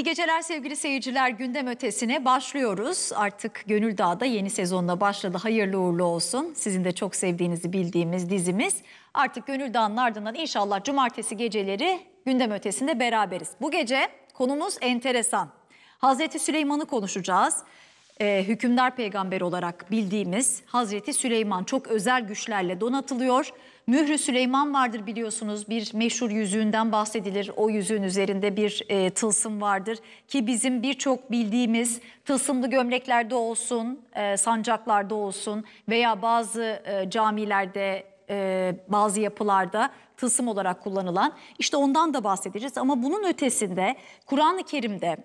İyi geceler sevgili seyirciler. Gündem ötesine başlıyoruz. Artık Gönül Dağ'da yeni sezonla başladı. Hayırlı uğurlu olsun. Sizin de çok sevdiğinizi bildiğimiz dizimiz. Artık Gönül Dağ'ın ardından inşallah cumartesi geceleri gündem ötesinde beraberiz. Bu gece konumuz enteresan. Hazreti Süleyman'ı konuşacağız. Ee, hükümdar peygamber olarak bildiğimiz Hazreti Süleyman çok özel güçlerle donatılıyor. Mührü Süleyman vardır biliyorsunuz bir meşhur yüzüğünden bahsedilir. O yüzüğün üzerinde bir e, tılsım vardır ki bizim birçok bildiğimiz tılsımlı gömleklerde olsun, e, sancaklarda olsun veya bazı e, camilerde e, bazı yapılarda tılsım olarak kullanılan işte ondan da bahsedeceğiz. Ama bunun ötesinde Kur'an-ı Kerim'de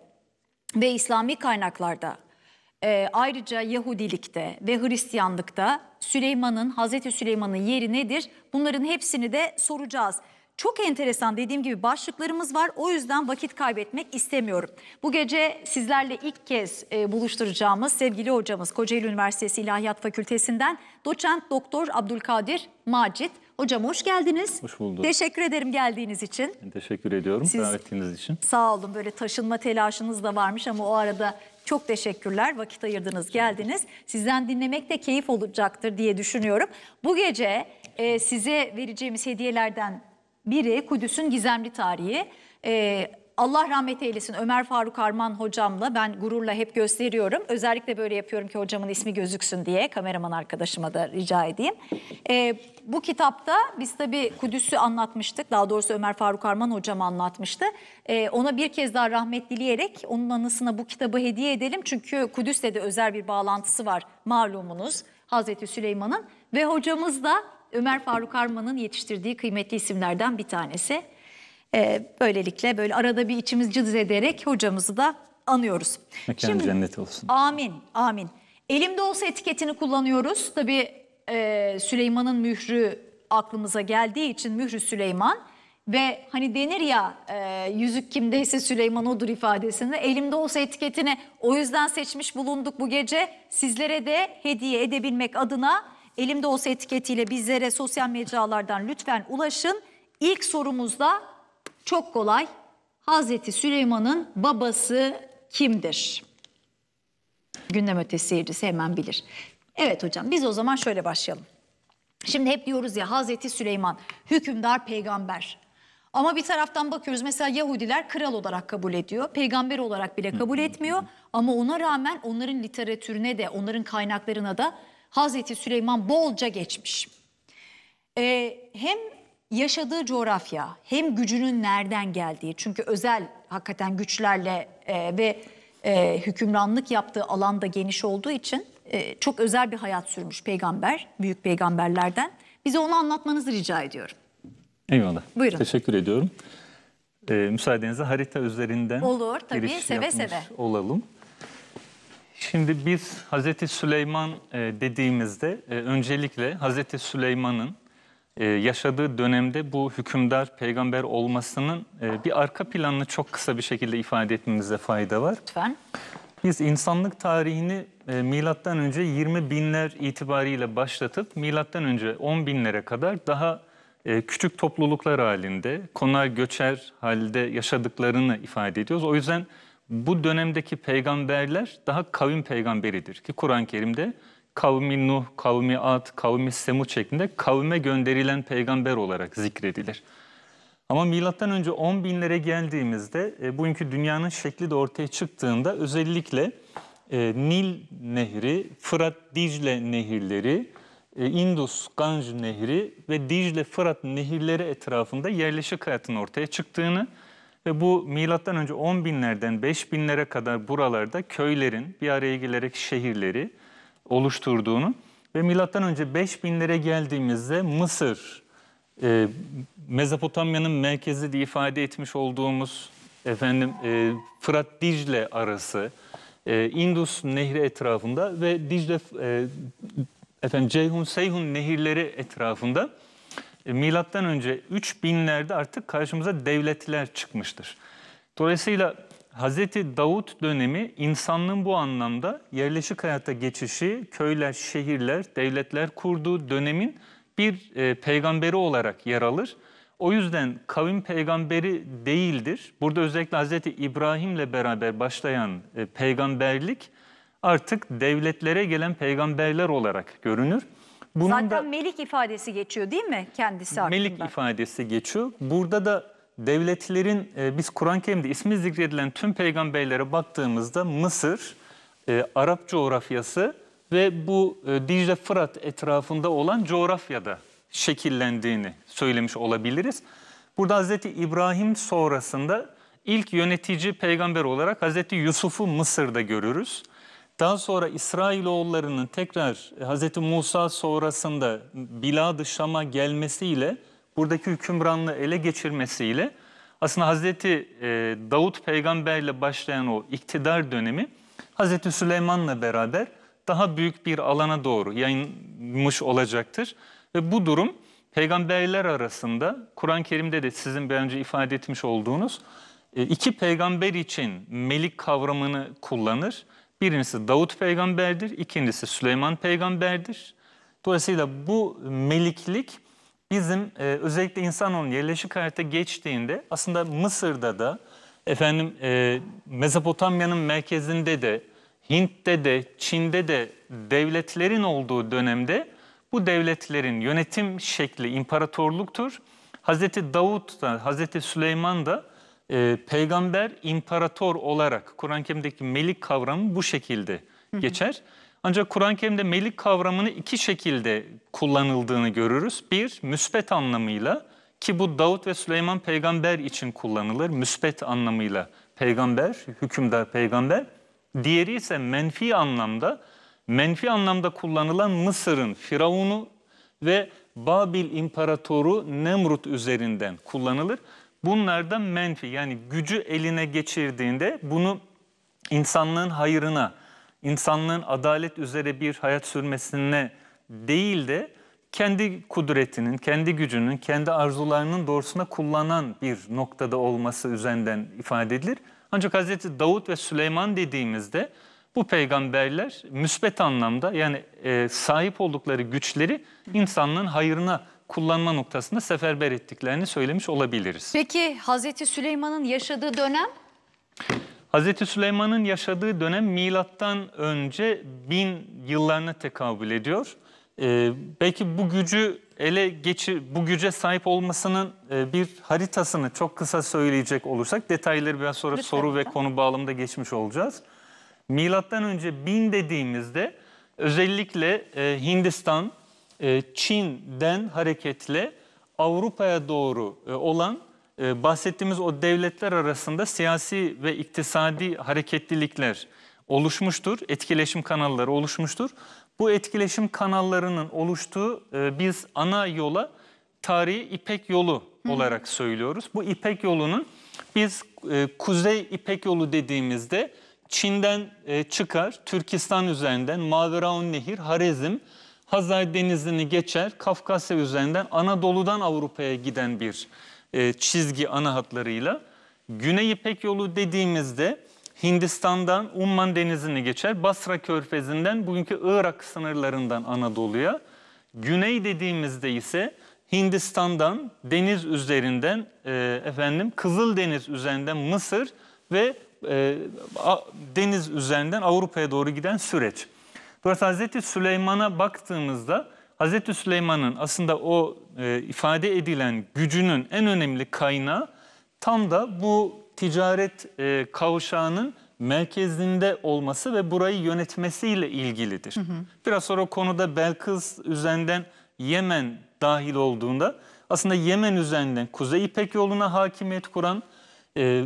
ve İslami kaynaklarda e, ayrıca Yahudilikte ve Hristiyanlıkta Süleyman'ın, Hazreti Süleyman'ın yeri nedir? Bunların hepsini de soracağız. Çok enteresan dediğim gibi başlıklarımız var. O yüzden vakit kaybetmek istemiyorum. Bu gece sizlerle ilk kez e, buluşturacağımız sevgili hocamız Kocaeli Üniversitesi İlahiyat Fakültesinden doçent doktor Abdülkadir Macit. Hocam hoş geldiniz. Hoş bulduk. Teşekkür ederim geldiğiniz için. Teşekkür ediyorum Siz, davetiniz için. Sağ olun böyle taşınma telaşınız da varmış ama o arada çok teşekkürler. Vakit ayırdınız, geldiniz. Sizden dinlemek de keyif olacaktır diye düşünüyorum. Bu gece e, size vereceğimiz hediyelerden biri Kudüs'ün gizemli tarihi. E, Allah rahmet eylesin Ömer Faruk Arman hocamla ben gururla hep gösteriyorum. Özellikle böyle yapıyorum ki hocamın ismi gözüksün diye kameraman arkadaşıma da rica edeyim. E, bu kitapta biz tabii Kudüs'ü anlatmıştık. Daha doğrusu Ömer Faruk Arman hocam anlatmıştı. E, ona bir kez daha rahmet dileyerek onun anısına bu kitabı hediye edelim. Çünkü Kudüs'le de özel bir bağlantısı var malumunuz Hazreti Süleyman'ın. Ve hocamız da Ömer Faruk Arman'ın yetiştirdiği kıymetli isimlerden bir tanesi. E, böylelikle böyle arada bir içimiz cız ederek hocamızı da anıyoruz. Mekanı Şimdi, cennet olsun. Amin, amin. Elimde olsa etiketini kullanıyoruz. Tabii e, Süleyman'ın mührü aklımıza geldiği için mührü Süleyman ve hani denir ya e, yüzük kimdeyse Süleyman odur ifadesini elimde olsa etiketini o yüzden seçmiş bulunduk bu gece. Sizlere de hediye edebilmek adına elimde olsa etiketiyle bizlere sosyal mecralardan lütfen ulaşın. İlk sorumuzda çok kolay. Hazreti Süleyman'ın babası kimdir? Gündem ötesi seyircisi hemen bilir. Evet hocam biz o zaman şöyle başlayalım. Şimdi hep diyoruz ya Hazreti Süleyman hükümdar peygamber. Ama bir taraftan bakıyoruz mesela Yahudiler kral olarak kabul ediyor. Peygamber olarak bile kabul etmiyor. Ama ona rağmen onların literatürüne de onların kaynaklarına da Hazreti Süleyman bolca geçmiş. Ee, hem yaşadığı coğrafya hem gücünün nereden geldiği çünkü özel hakikaten güçlerle e, ve e, hükümranlık yaptığı alanda geniş olduğu için e, çok özel bir hayat sürmüş peygamber, büyük peygamberlerden. Bize onu anlatmanızı rica ediyorum. Eyvallah. Buyurun. Teşekkür ediyorum. Ee, müsaadenizle harita üzerinden Olur tabii seve seve. olalım. Şimdi biz Hazreti Süleyman e, dediğimizde e, öncelikle Hazreti Süleyman'ın ee, yaşadığı dönemde bu hükümdar peygamber olmasının e, bir arka planını çok kısa bir şekilde ifade etmemize fayda var. Lütfen. Biz insanlık tarihini e, milattan önce 20 binler itibariyle başlatıp milattan önce 10 binlere kadar daha e, küçük topluluklar halinde, konar göçer halde yaşadıklarını ifade ediyoruz. O yüzden bu dönemdeki peygamberler daha kavim peygamberidir ki Kur'an-ı Kerim'de kavmi Nuh, kavmi Ad, kavmi Semud şeklinde kavme gönderilen peygamber olarak zikredilir. Ama milattan önce 10 binlere geldiğimizde e, bugünkü dünyanın şekli de ortaya çıktığında özellikle e, Nil Nehri, Fırat Dicle Nehirleri, e, Indus Ganj Nehri ve Dicle Fırat Nehirleri etrafında yerleşik hayatın ortaya çıktığını ve bu milattan önce 10 binlerden 5 binlere kadar buralarda köylerin bir araya gelerek şehirleri, oluşturduğunu ve milattan önce 5000'lere geldiğimizde Mısır e, Mezopotamya'nın merkezi diye ifade etmiş olduğumuz efendim e, Fırat Dicle arası e, Indus Nehri etrafında ve Dicle e, efendim Ceyhun Seyhun nehirleri etrafında e, milattan önce 3000'lerde artık karşımıza devletler çıkmıştır. Dolayısıyla Hazreti Davut dönemi insanlığın bu anlamda yerleşik hayata geçişi, köyler, şehirler, devletler kurduğu dönemin bir e, peygamberi olarak yer alır. O yüzden kavim peygamberi değildir. Burada özellikle Hazreti İbrahim'le beraber başlayan e, peygamberlik artık devletlere gelen peygamberler olarak görünür. Bunun Zaten da, melik ifadesi geçiyor değil mi kendisi hakkında? Melik ifadesi geçiyor. Burada da devletlerin e, biz Kur'an-ı Kerim'de ismi zikredilen tüm peygamberlere baktığımızda Mısır, e, Arap coğrafyası ve bu e, Dicle Fırat etrafında olan coğrafyada şekillendiğini söylemiş olabiliriz. Burada Hazreti İbrahim sonrasında ilk yönetici peygamber olarak Hazreti Yusuf'u Mısır'da görürüz. Daha sonra İsrailoğullarının tekrar e, Hazreti Musa sonrasında Bilad-ı Şam'a gelmesiyle buradaki hükümranlığı ele geçirmesiyle aslında Hazreti e, Davut peygamberle başlayan o iktidar dönemi Hazreti Süleyman'la beraber daha büyük bir alana doğru yayılmış olacaktır. Ve bu durum peygamberler arasında Kur'an-ı Kerim'de de sizin bir önce ifade etmiş olduğunuz e, iki peygamber için melik kavramını kullanır. Birincisi Davut peygamberdir, ikincisi Süleyman peygamberdir. Dolayısıyla bu meliklik bizim e, özellikle insanoğlu yerleşik hayata geçtiğinde aslında Mısır'da da efendim e, Mezopotamya'nın merkezinde de Hint'te de Çin'de de devletlerin olduğu dönemde bu devletlerin yönetim şekli imparatorluktur. Hazreti Davut da Hazreti Süleyman da e, peygamber imparator olarak Kur'an-ı Kerim'deki melik kavramı bu şekilde geçer. Hı hı. Ancak Kur'an-ı Kerim'de melik kavramını iki şekilde kullanıldığını görürüz. Bir, müsbet anlamıyla ki bu Davut ve Süleyman peygamber için kullanılır. müsbet anlamıyla peygamber, hükümdar peygamber. Diğeri ise menfi anlamda, menfi anlamda kullanılan Mısır'ın Firavun'u ve Babil İmparatoru Nemrut üzerinden kullanılır. Bunlar da menfi yani gücü eline geçirdiğinde bunu insanlığın hayrına, insanlığın adalet üzere bir hayat sürmesine değil de kendi kudretinin, kendi gücünün, kendi arzularının doğrusuna kullanan bir noktada olması üzerinden ifade edilir. Ancak Hz. Davut ve Süleyman dediğimizde bu peygamberler müsbet anlamda yani e, sahip oldukları güçleri insanlığın hayrına kullanma noktasında seferber ettiklerini söylemiş olabiliriz. Peki Hz. Süleyman'ın yaşadığı dönem? Hz. Süleyman'ın yaşadığı dönem milattan önce bin yıllarına tekabül ediyor. Ee, belki bu gücü ele geçi bu güce sahip olmasının e, bir haritasını çok kısa söyleyecek olursak detayları biraz sonra Lütfen. soru ve konu bağlamında geçmiş olacağız. Milattan önce 1000 dediğimizde özellikle e, Hindistan, e, Çin'den hareketle Avrupa'ya doğru e, olan ee, bahsettiğimiz o devletler arasında siyasi ve iktisadi hareketlilikler oluşmuştur. Etkileşim kanalları oluşmuştur. Bu etkileşim kanallarının oluştuğu e, biz ana yola tarihi İpek Yolu olarak söylüyoruz. Bu İpek Yolu'nun biz e, Kuzey İpek Yolu dediğimizde Çin'den e, çıkar, Türkistan üzerinden Maveraun Nehir, Harezm, Hazar Denizi'ni geçer, Kafkasya üzerinden Anadolu'dan Avrupa'ya giden bir e, çizgi ana hatlarıyla. Güney İpek yolu dediğimizde Hindistan'dan Umman Denizi'ni geçer. Basra Körfezi'nden bugünkü Irak sınırlarından Anadolu'ya. Güney dediğimizde ise Hindistan'dan deniz üzerinden e, efendim Kızıl Deniz üzerinden Mısır ve e, a, deniz üzerinden Avrupa'ya doğru giden süreç. Dolayısıyla Hazreti Süleyman'a baktığımızda Hazreti Süleyman'ın aslında o e, ifade edilen gücünün en önemli kaynağı tam da bu ticaret e, kavşağının merkezinde olması ve burayı yönetmesiyle ilgilidir. Hı hı. Biraz sonra o konuda Belkıs üzerinden Yemen dahil olduğunda aslında Yemen üzerinden Kuzey İpek yoluna hakimiyet kuran e,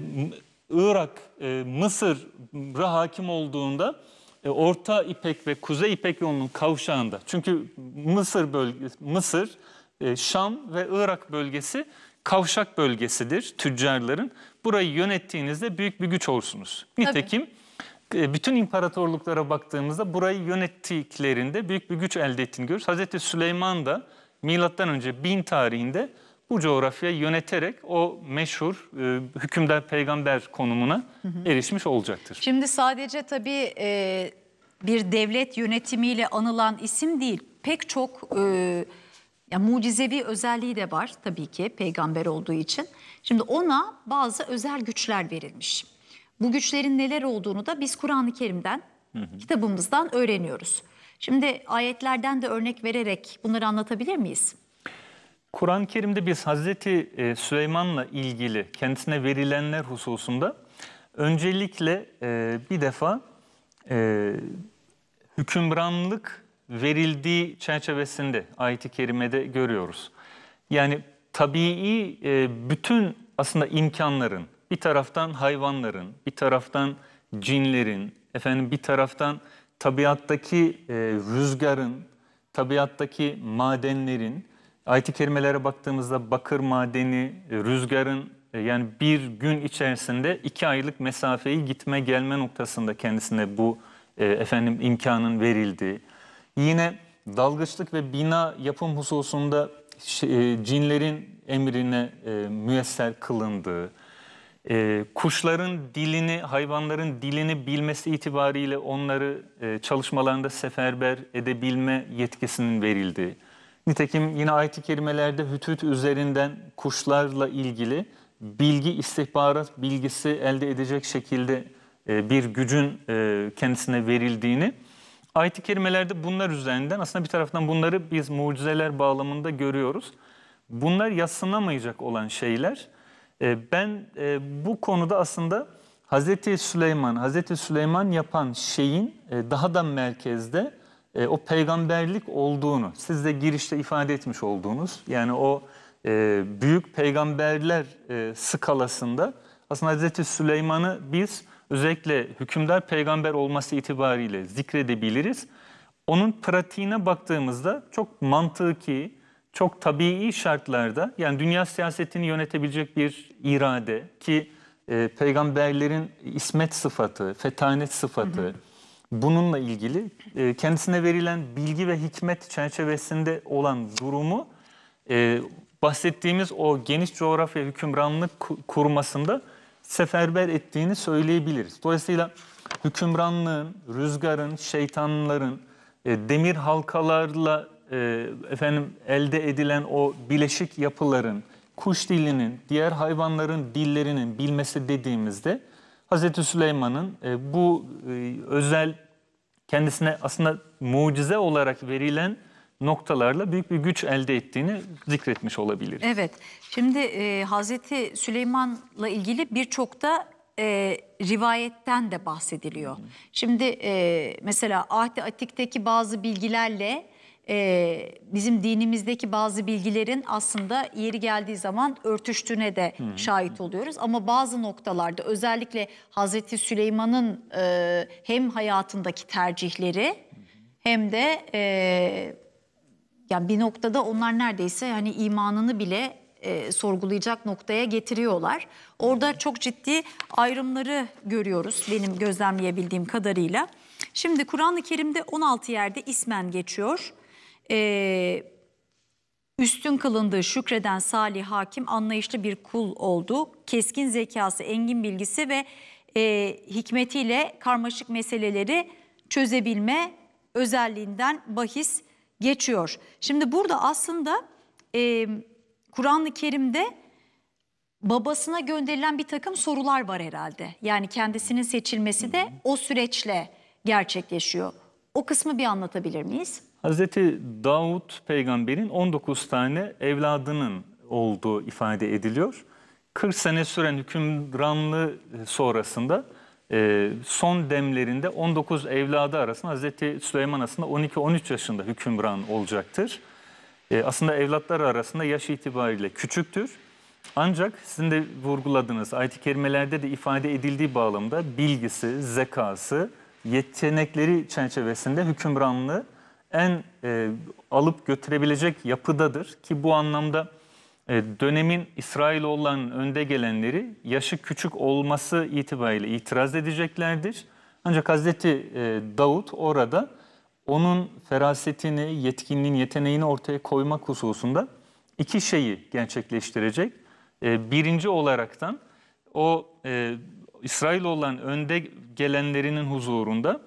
Irak, e, Mısır'a hakim olduğunda e, Orta İpek ve Kuzey İpek yolunun kavşağında. Çünkü Mısır bölgesi, Mısır, e, Şam ve Irak bölgesi kavşak bölgesidir tüccarların. Burayı yönettiğinizde büyük bir güç olursunuz. Nitekim Tabii. E, bütün imparatorluklara baktığımızda burayı yönettiklerinde büyük bir güç elde ettiğini görürüz. Hazreti Süleyman da milattan önce 1000 tarihinde bu coğrafyayı yöneterek o meşhur e, hükümdar peygamber konumuna hı hı. erişmiş olacaktır. Şimdi sadece tabii e, bir devlet yönetimiyle anılan isim değil, pek çok e, ya mucizevi özelliği de var tabii ki peygamber olduğu için. Şimdi ona bazı özel güçler verilmiş. Bu güçlerin neler olduğunu da biz Kur'an-ı Kerim'den, hı hı. kitabımızdan öğreniyoruz. Şimdi ayetlerden de örnek vererek bunları anlatabilir miyiz? Kur'an-ı Kerim'de biz Hazreti e, Süleyman'la ilgili kendisine verilenler hususunda öncelikle e, bir defa e, hükümranlık verildiği çerçevesinde ayet-i kerimede görüyoruz. Yani tabii bütün aslında imkanların bir taraftan hayvanların, bir taraftan cinlerin, efendim bir taraftan tabiattaki rüzgarın, tabiattaki madenlerin ayet kelimelere baktığımızda bakır madeni, e, rüzgarın e, yani bir gün içerisinde iki aylık mesafeyi gitme gelme noktasında kendisine bu e, efendim imkanın verildiği. Yine dalgıçlık ve bina yapım hususunda cinlerin emrine müyesser kılındığı, kuşların dilini, hayvanların dilini bilmesi itibariyle onları e, çalışmalarında seferber edebilme yetkisinin verildiği, Nitekim yine ayet kelimelerde kerimelerde hütüt üzerinden kuşlarla ilgili bilgi, istihbarat bilgisi elde edecek şekilde e, bir gücün e, kendisine verildiğini ayet kelimelerde bunlar üzerinden aslında bir taraftan bunları biz mucizeler bağlamında görüyoruz. Bunlar yaslanamayacak olan şeyler. E, ben bu konuda aslında Hazreti Süleyman, Hazreti Süleyman yapan şeyin daha da merkezde e, o peygamberlik olduğunu, siz de girişte ifade etmiş olduğunuz, yani o e, büyük peygamberler e, skalasında aslında Hazreti Süleyman'ı biz özellikle hükümdar peygamber olması itibariyle zikredebiliriz. Onun pratiğine baktığımızda çok mantıki, çok tabii şartlarda yani dünya siyasetini yönetebilecek bir irade ki e, peygamberlerin ismet sıfatı, fetanet sıfatı, hı hı bununla ilgili e, kendisine verilen bilgi ve hikmet çerçevesinde olan durumu e, bahsettiğimiz o geniş coğrafya hükümranlık kurmasında seferber ettiğini söyleyebiliriz. Dolayısıyla hükümranlığın, rüzgarın, şeytanların, e, demir halkalarla e, efendim elde edilen o bileşik yapıların, kuş dilinin, diğer hayvanların dillerinin bilmesi dediğimizde Hazreti Süleyman'ın e, bu e, özel kendisine aslında mucize olarak verilen noktalarla büyük bir güç elde ettiğini zikretmiş olabilir. Evet. Şimdi e, Hazreti Süleyman'la ilgili birçok da e, rivayetten de bahsediliyor. Şimdi e, mesela Ahdi Atik'teki bazı bilgilerle ee, bizim dinimizdeki bazı bilgilerin aslında yeri geldiği zaman örtüştüğüne de şahit oluyoruz. Ama bazı noktalarda özellikle Hazreti Süleyman'ın e, hem hayatındaki tercihleri hem de e, yani bir noktada onlar neredeyse yani imanını bile e, sorgulayacak noktaya getiriyorlar. Orada çok ciddi ayrımları görüyoruz benim gözlemleyebildiğim kadarıyla. Şimdi Kur'an-ı Kerim'de 16 yerde ismen geçiyor e, üstün kılındığı şükreden Salih Hakim anlayışlı bir kul oldu. Keskin zekası, engin bilgisi ve e, hikmetiyle karmaşık meseleleri çözebilme özelliğinden bahis geçiyor. Şimdi burada aslında e, Kur'an-ı Kerim'de babasına gönderilen bir takım sorular var herhalde. Yani kendisinin seçilmesi de o süreçle gerçekleşiyor. O kısmı bir anlatabilir miyiz? Hazreti Davud peygamberin 19 tane evladının olduğu ifade ediliyor. 40 sene süren hükümranlığı sonrasında e, son demlerinde 19 evladı arasında Hazreti Süleyman aslında 12-13 yaşında hükümran olacaktır. E, aslında evlatlar arasında yaş itibariyle küçüktür. Ancak sizin de vurguladığınız ayet-i kerimelerde de ifade edildiği bağlamda bilgisi, zekası, yetenekleri çerçevesinde hükümranlığı en e, alıp götürebilecek yapıdadır ki bu anlamda e, dönemin olan önde gelenleri yaşı küçük olması itibariyle itiraz edeceklerdir. Ancak Hazreti e, Davut orada onun ferasetini, yetkinliğini, yeteneğini ortaya koymak hususunda iki şeyi gerçekleştirecek. E, birinci olaraktan o e, olan önde gelenlerinin huzurunda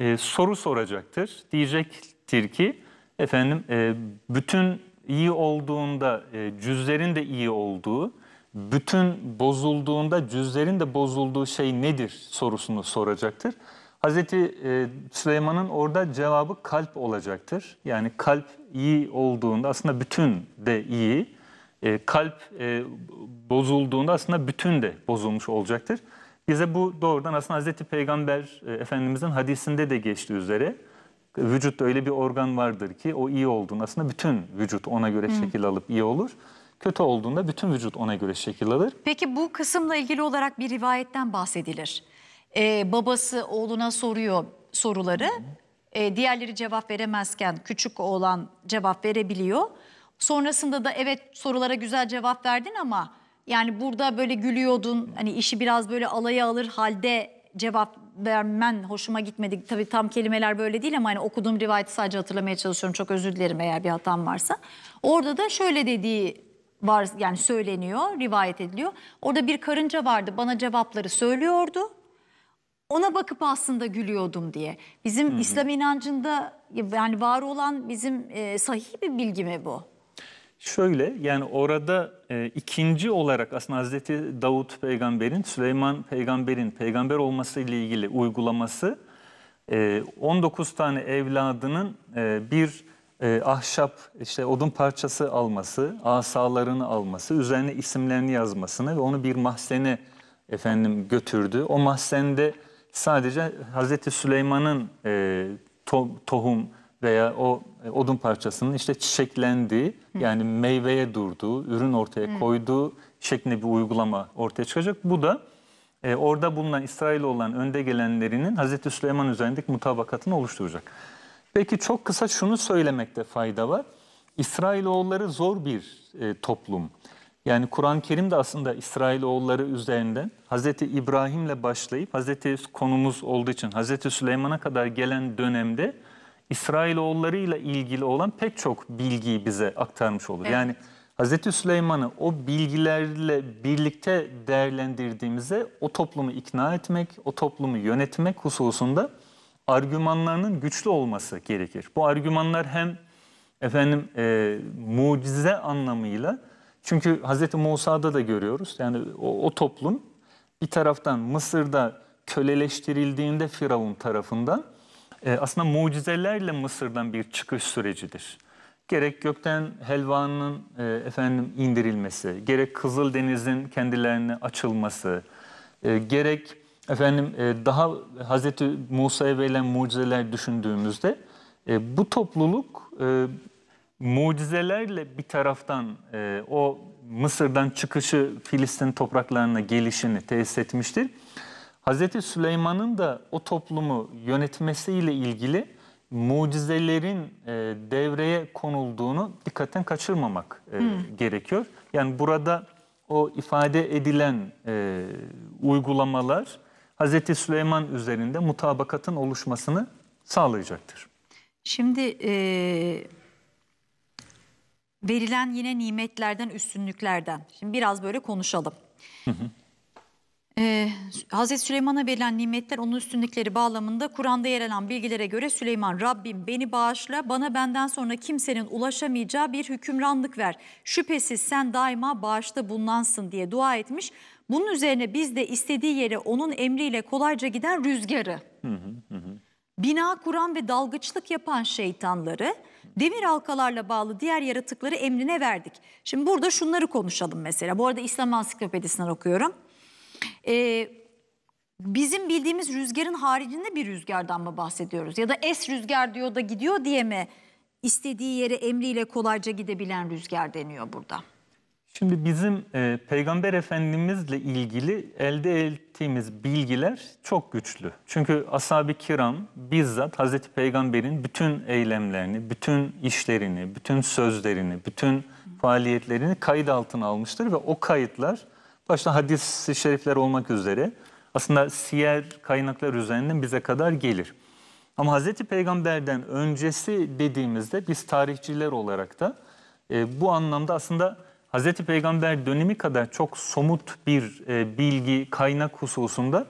e, soru soracaktır. Diyecektir ki efendim e, bütün iyi olduğunda e, cüzlerin de iyi olduğu, bütün bozulduğunda cüzlerin de bozulduğu şey nedir sorusunu soracaktır. Hazreti e, Süleyman'ın orada cevabı kalp olacaktır. Yani kalp iyi olduğunda aslında bütün de iyi. E, kalp e, bozulduğunda aslında bütün de bozulmuş olacaktır. Bize bu doğrudan aslında Hazreti Peygamber e, Efendimiz'in hadisinde de geçti üzere vücutta öyle bir organ vardır ki o iyi olduğunda aslında bütün vücut ona göre şekil alıp iyi olur. Kötü olduğunda bütün vücut ona göre şekil alır. Peki bu kısımla ilgili olarak bir rivayetten bahsedilir. Ee, babası oğluna soruyor soruları. Ee, diğerleri cevap veremezken küçük oğlan cevap verebiliyor. Sonrasında da evet sorulara güzel cevap verdin ama yani burada böyle gülüyordun hani işi biraz böyle alaya alır halde cevap vermen hoşuma gitmedi. Tabii tam kelimeler böyle değil ama hani okuduğum rivayeti sadece hatırlamaya çalışıyorum. Çok özür dilerim eğer bir hatam varsa. Orada da şöyle dediği var yani söyleniyor, rivayet ediliyor. Orada bir karınca vardı bana cevapları söylüyordu. Ona bakıp aslında gülüyordum diye. Bizim Hı -hı. İslam inancında yani var olan bizim e, sahih bir bilgi mi bu? Şöyle yani orada e, ikinci olarak aslında Hazreti Davut peygamberin, Süleyman peygamberin peygamber olması ile ilgili uygulaması e, 19 tane evladının e, bir e, ahşap işte odun parçası alması, asalarını alması, üzerine isimlerini yazmasını ve onu bir mahzene efendim götürdü. O mahzende sadece Hazreti Süleyman'ın e, to, tohum veya o e, odun parçasının işte çiçeklendiği yani meyveye durduğu, ürün ortaya koyduğu şeklinde bir uygulama ortaya çıkacak. Bu da e, orada bulunan İsrail olan önde gelenlerinin Hazreti Süleyman üzerindeki mutabakatını oluşturacak. Peki çok kısa şunu söylemekte fayda var. İsrailoğulları zor bir e, toplum. Yani Kur'an-ı Kerim de aslında İsrailoğulları üzerinden Hazreti İbrahim'le başlayıp Hazreti konumuz olduğu için Hazreti Süleyman'a kadar gelen dönemde İsrailoğullarıyla ilgili olan pek çok bilgiyi bize aktarmış olur. Evet. Yani Hz. Süleyman'ı o bilgilerle birlikte değerlendirdiğimizde o toplumu ikna etmek, o toplumu yönetmek hususunda argümanlarının güçlü olması gerekir. Bu argümanlar hem efendim e, mucize anlamıyla çünkü Hz. Musa'da da görüyoruz yani o, o toplum bir taraftan Mısır'da köleleştirildiğinde Firavun tarafından e, aslında mucizelerle Mısır'dan bir çıkış sürecidir. Gerek gökten helvanın e, efendim indirilmesi, gerek Kızıl Deniz'in kendilerine açılması, e, gerek efendim daha Hazreti Musa'ya verilen mucizeler düşündüğümüzde bu topluluk mucizelerle bir taraftan o Mısır'dan çıkışı Filistin topraklarına gelişini tesis etmiştir. Hazreti Süleyman'ın da o toplumu yönetmesiyle ilgili mucizelerin e, devreye konulduğunu dikkatten kaçırmamak e, hmm. gerekiyor. Yani burada o ifade edilen e, uygulamalar Hazreti Süleyman üzerinde mutabakatın oluşmasını sağlayacaktır. Şimdi e, verilen yine nimetlerden, üstünlüklerden. Şimdi biraz böyle konuşalım. Hı hı. Ee, Hazreti Süleyman'a verilen nimetler onun üstünlükleri bağlamında Kur'an'da yer alan bilgilere göre Süleyman Rabbim beni bağışla bana benden sonra kimsenin ulaşamayacağı bir hükümranlık ver. Şüphesiz sen daima bağışta bulunansın diye dua etmiş. Bunun üzerine biz de istediği yere onun emriyle kolayca giden rüzgarı. Bina kuran ve dalgıçlık yapan şeytanları demir halkalarla bağlı diğer yaratıkları emrine verdik. Şimdi burada şunları konuşalım mesela. Bu arada İslam Ansiklopedisinden okuyorum. E, bizim bildiğimiz rüzgarın haricinde bir rüzgardan mı bahsediyoruz? Ya da es rüzgar diyor da gidiyor diye mi istediği yere emriyle kolayca gidebilen rüzgar deniyor burada? Şimdi bizim e, Peygamber Efendimizle ilgili elde ettiğimiz bilgiler çok güçlü. Çünkü ashab-ı kiram bizzat Hazreti Peygamber'in bütün eylemlerini, bütün işlerini, bütün sözlerini, bütün faaliyetlerini kayıt altına almıştır ve o kayıtlar başta hadis-i şerifler olmak üzere aslında siyer kaynaklar üzerinden bize kadar gelir. Ama Hz. Peygamber'den öncesi dediğimizde biz tarihçiler olarak da e, bu anlamda aslında Hz. Peygamber dönemi kadar çok somut bir e, bilgi, kaynak hususunda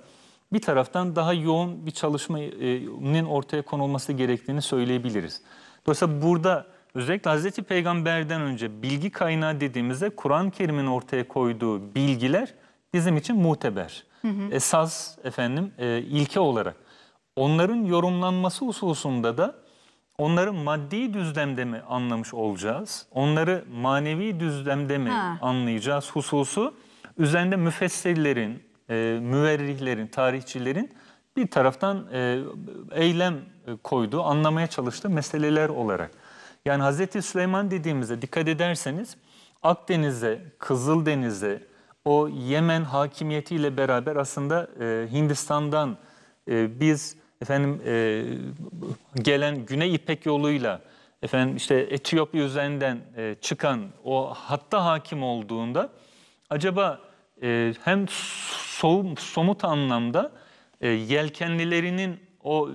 bir taraftan daha yoğun bir çalışmanın e, ortaya konulması gerektiğini söyleyebiliriz. Dolayısıyla burada özellikle Hazreti Peygamber'den önce bilgi kaynağı dediğimizde Kur'an-ı Kerim'in ortaya koyduğu bilgiler bizim için muteber. Hı hı. Esas efendim e, ilke olarak. Onların yorumlanması hususunda da onları maddi düzlemde mi anlamış olacağız? Onları manevi düzlemde mi ha. anlayacağız hususu? Üzerinde müfessirlerin, e, müverrihlerin, tarihçilerin bir taraftan e, eylem e, koyduğu, anlamaya çalıştığı meseleler olarak yani Hazreti Süleyman dediğimizde dikkat ederseniz Akdeniz'e, Kızıldeniz'e, o Yemen hakimiyetiyle beraber aslında e, Hindistan'dan e, biz efendim e, gelen Güney İpek yoluyla efendim işte Etiyopya üzerinden e, çıkan o hatta hakim olduğunda acaba e, hem soğum, somut anlamda e, yelkenlilerinin o e,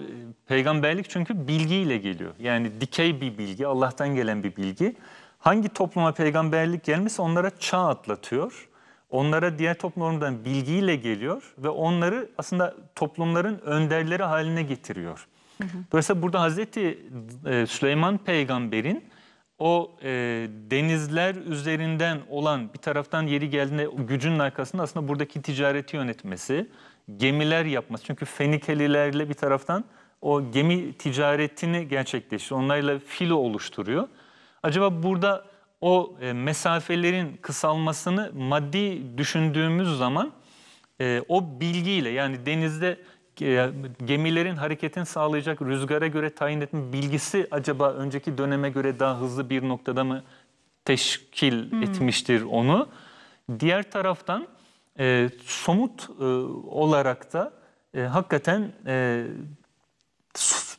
peygamberlik çünkü bilgiyle geliyor. Yani dikey bir bilgi, Allah'tan gelen bir bilgi. Hangi topluma peygamberlik gelmişse onlara çağ atlatıyor. Onlara diğer toplumlardan bilgiyle geliyor ve onları aslında toplumların önderleri haline getiriyor. Hı Dolayısıyla burada Hazreti e, Süleyman peygamberin o e, denizler üzerinden olan bir taraftan yeri geldiğinde gücünün arkasında aslında buradaki ticareti yönetmesi, gemiler yapması. Çünkü Fenikelilerle bir taraftan o gemi ticaretini gerçekleştiriyor. Onlarla filo oluşturuyor. Acaba burada o e, mesafelerin kısalmasını maddi düşündüğümüz zaman e, o bilgiyle yani denizde e, gemilerin hareketini sağlayacak rüzgara göre tayin etme bilgisi acaba önceki döneme göre daha hızlı bir noktada mı teşkil hmm. etmiştir onu? Diğer taraftan e, somut e, olarak da e, hakikaten e,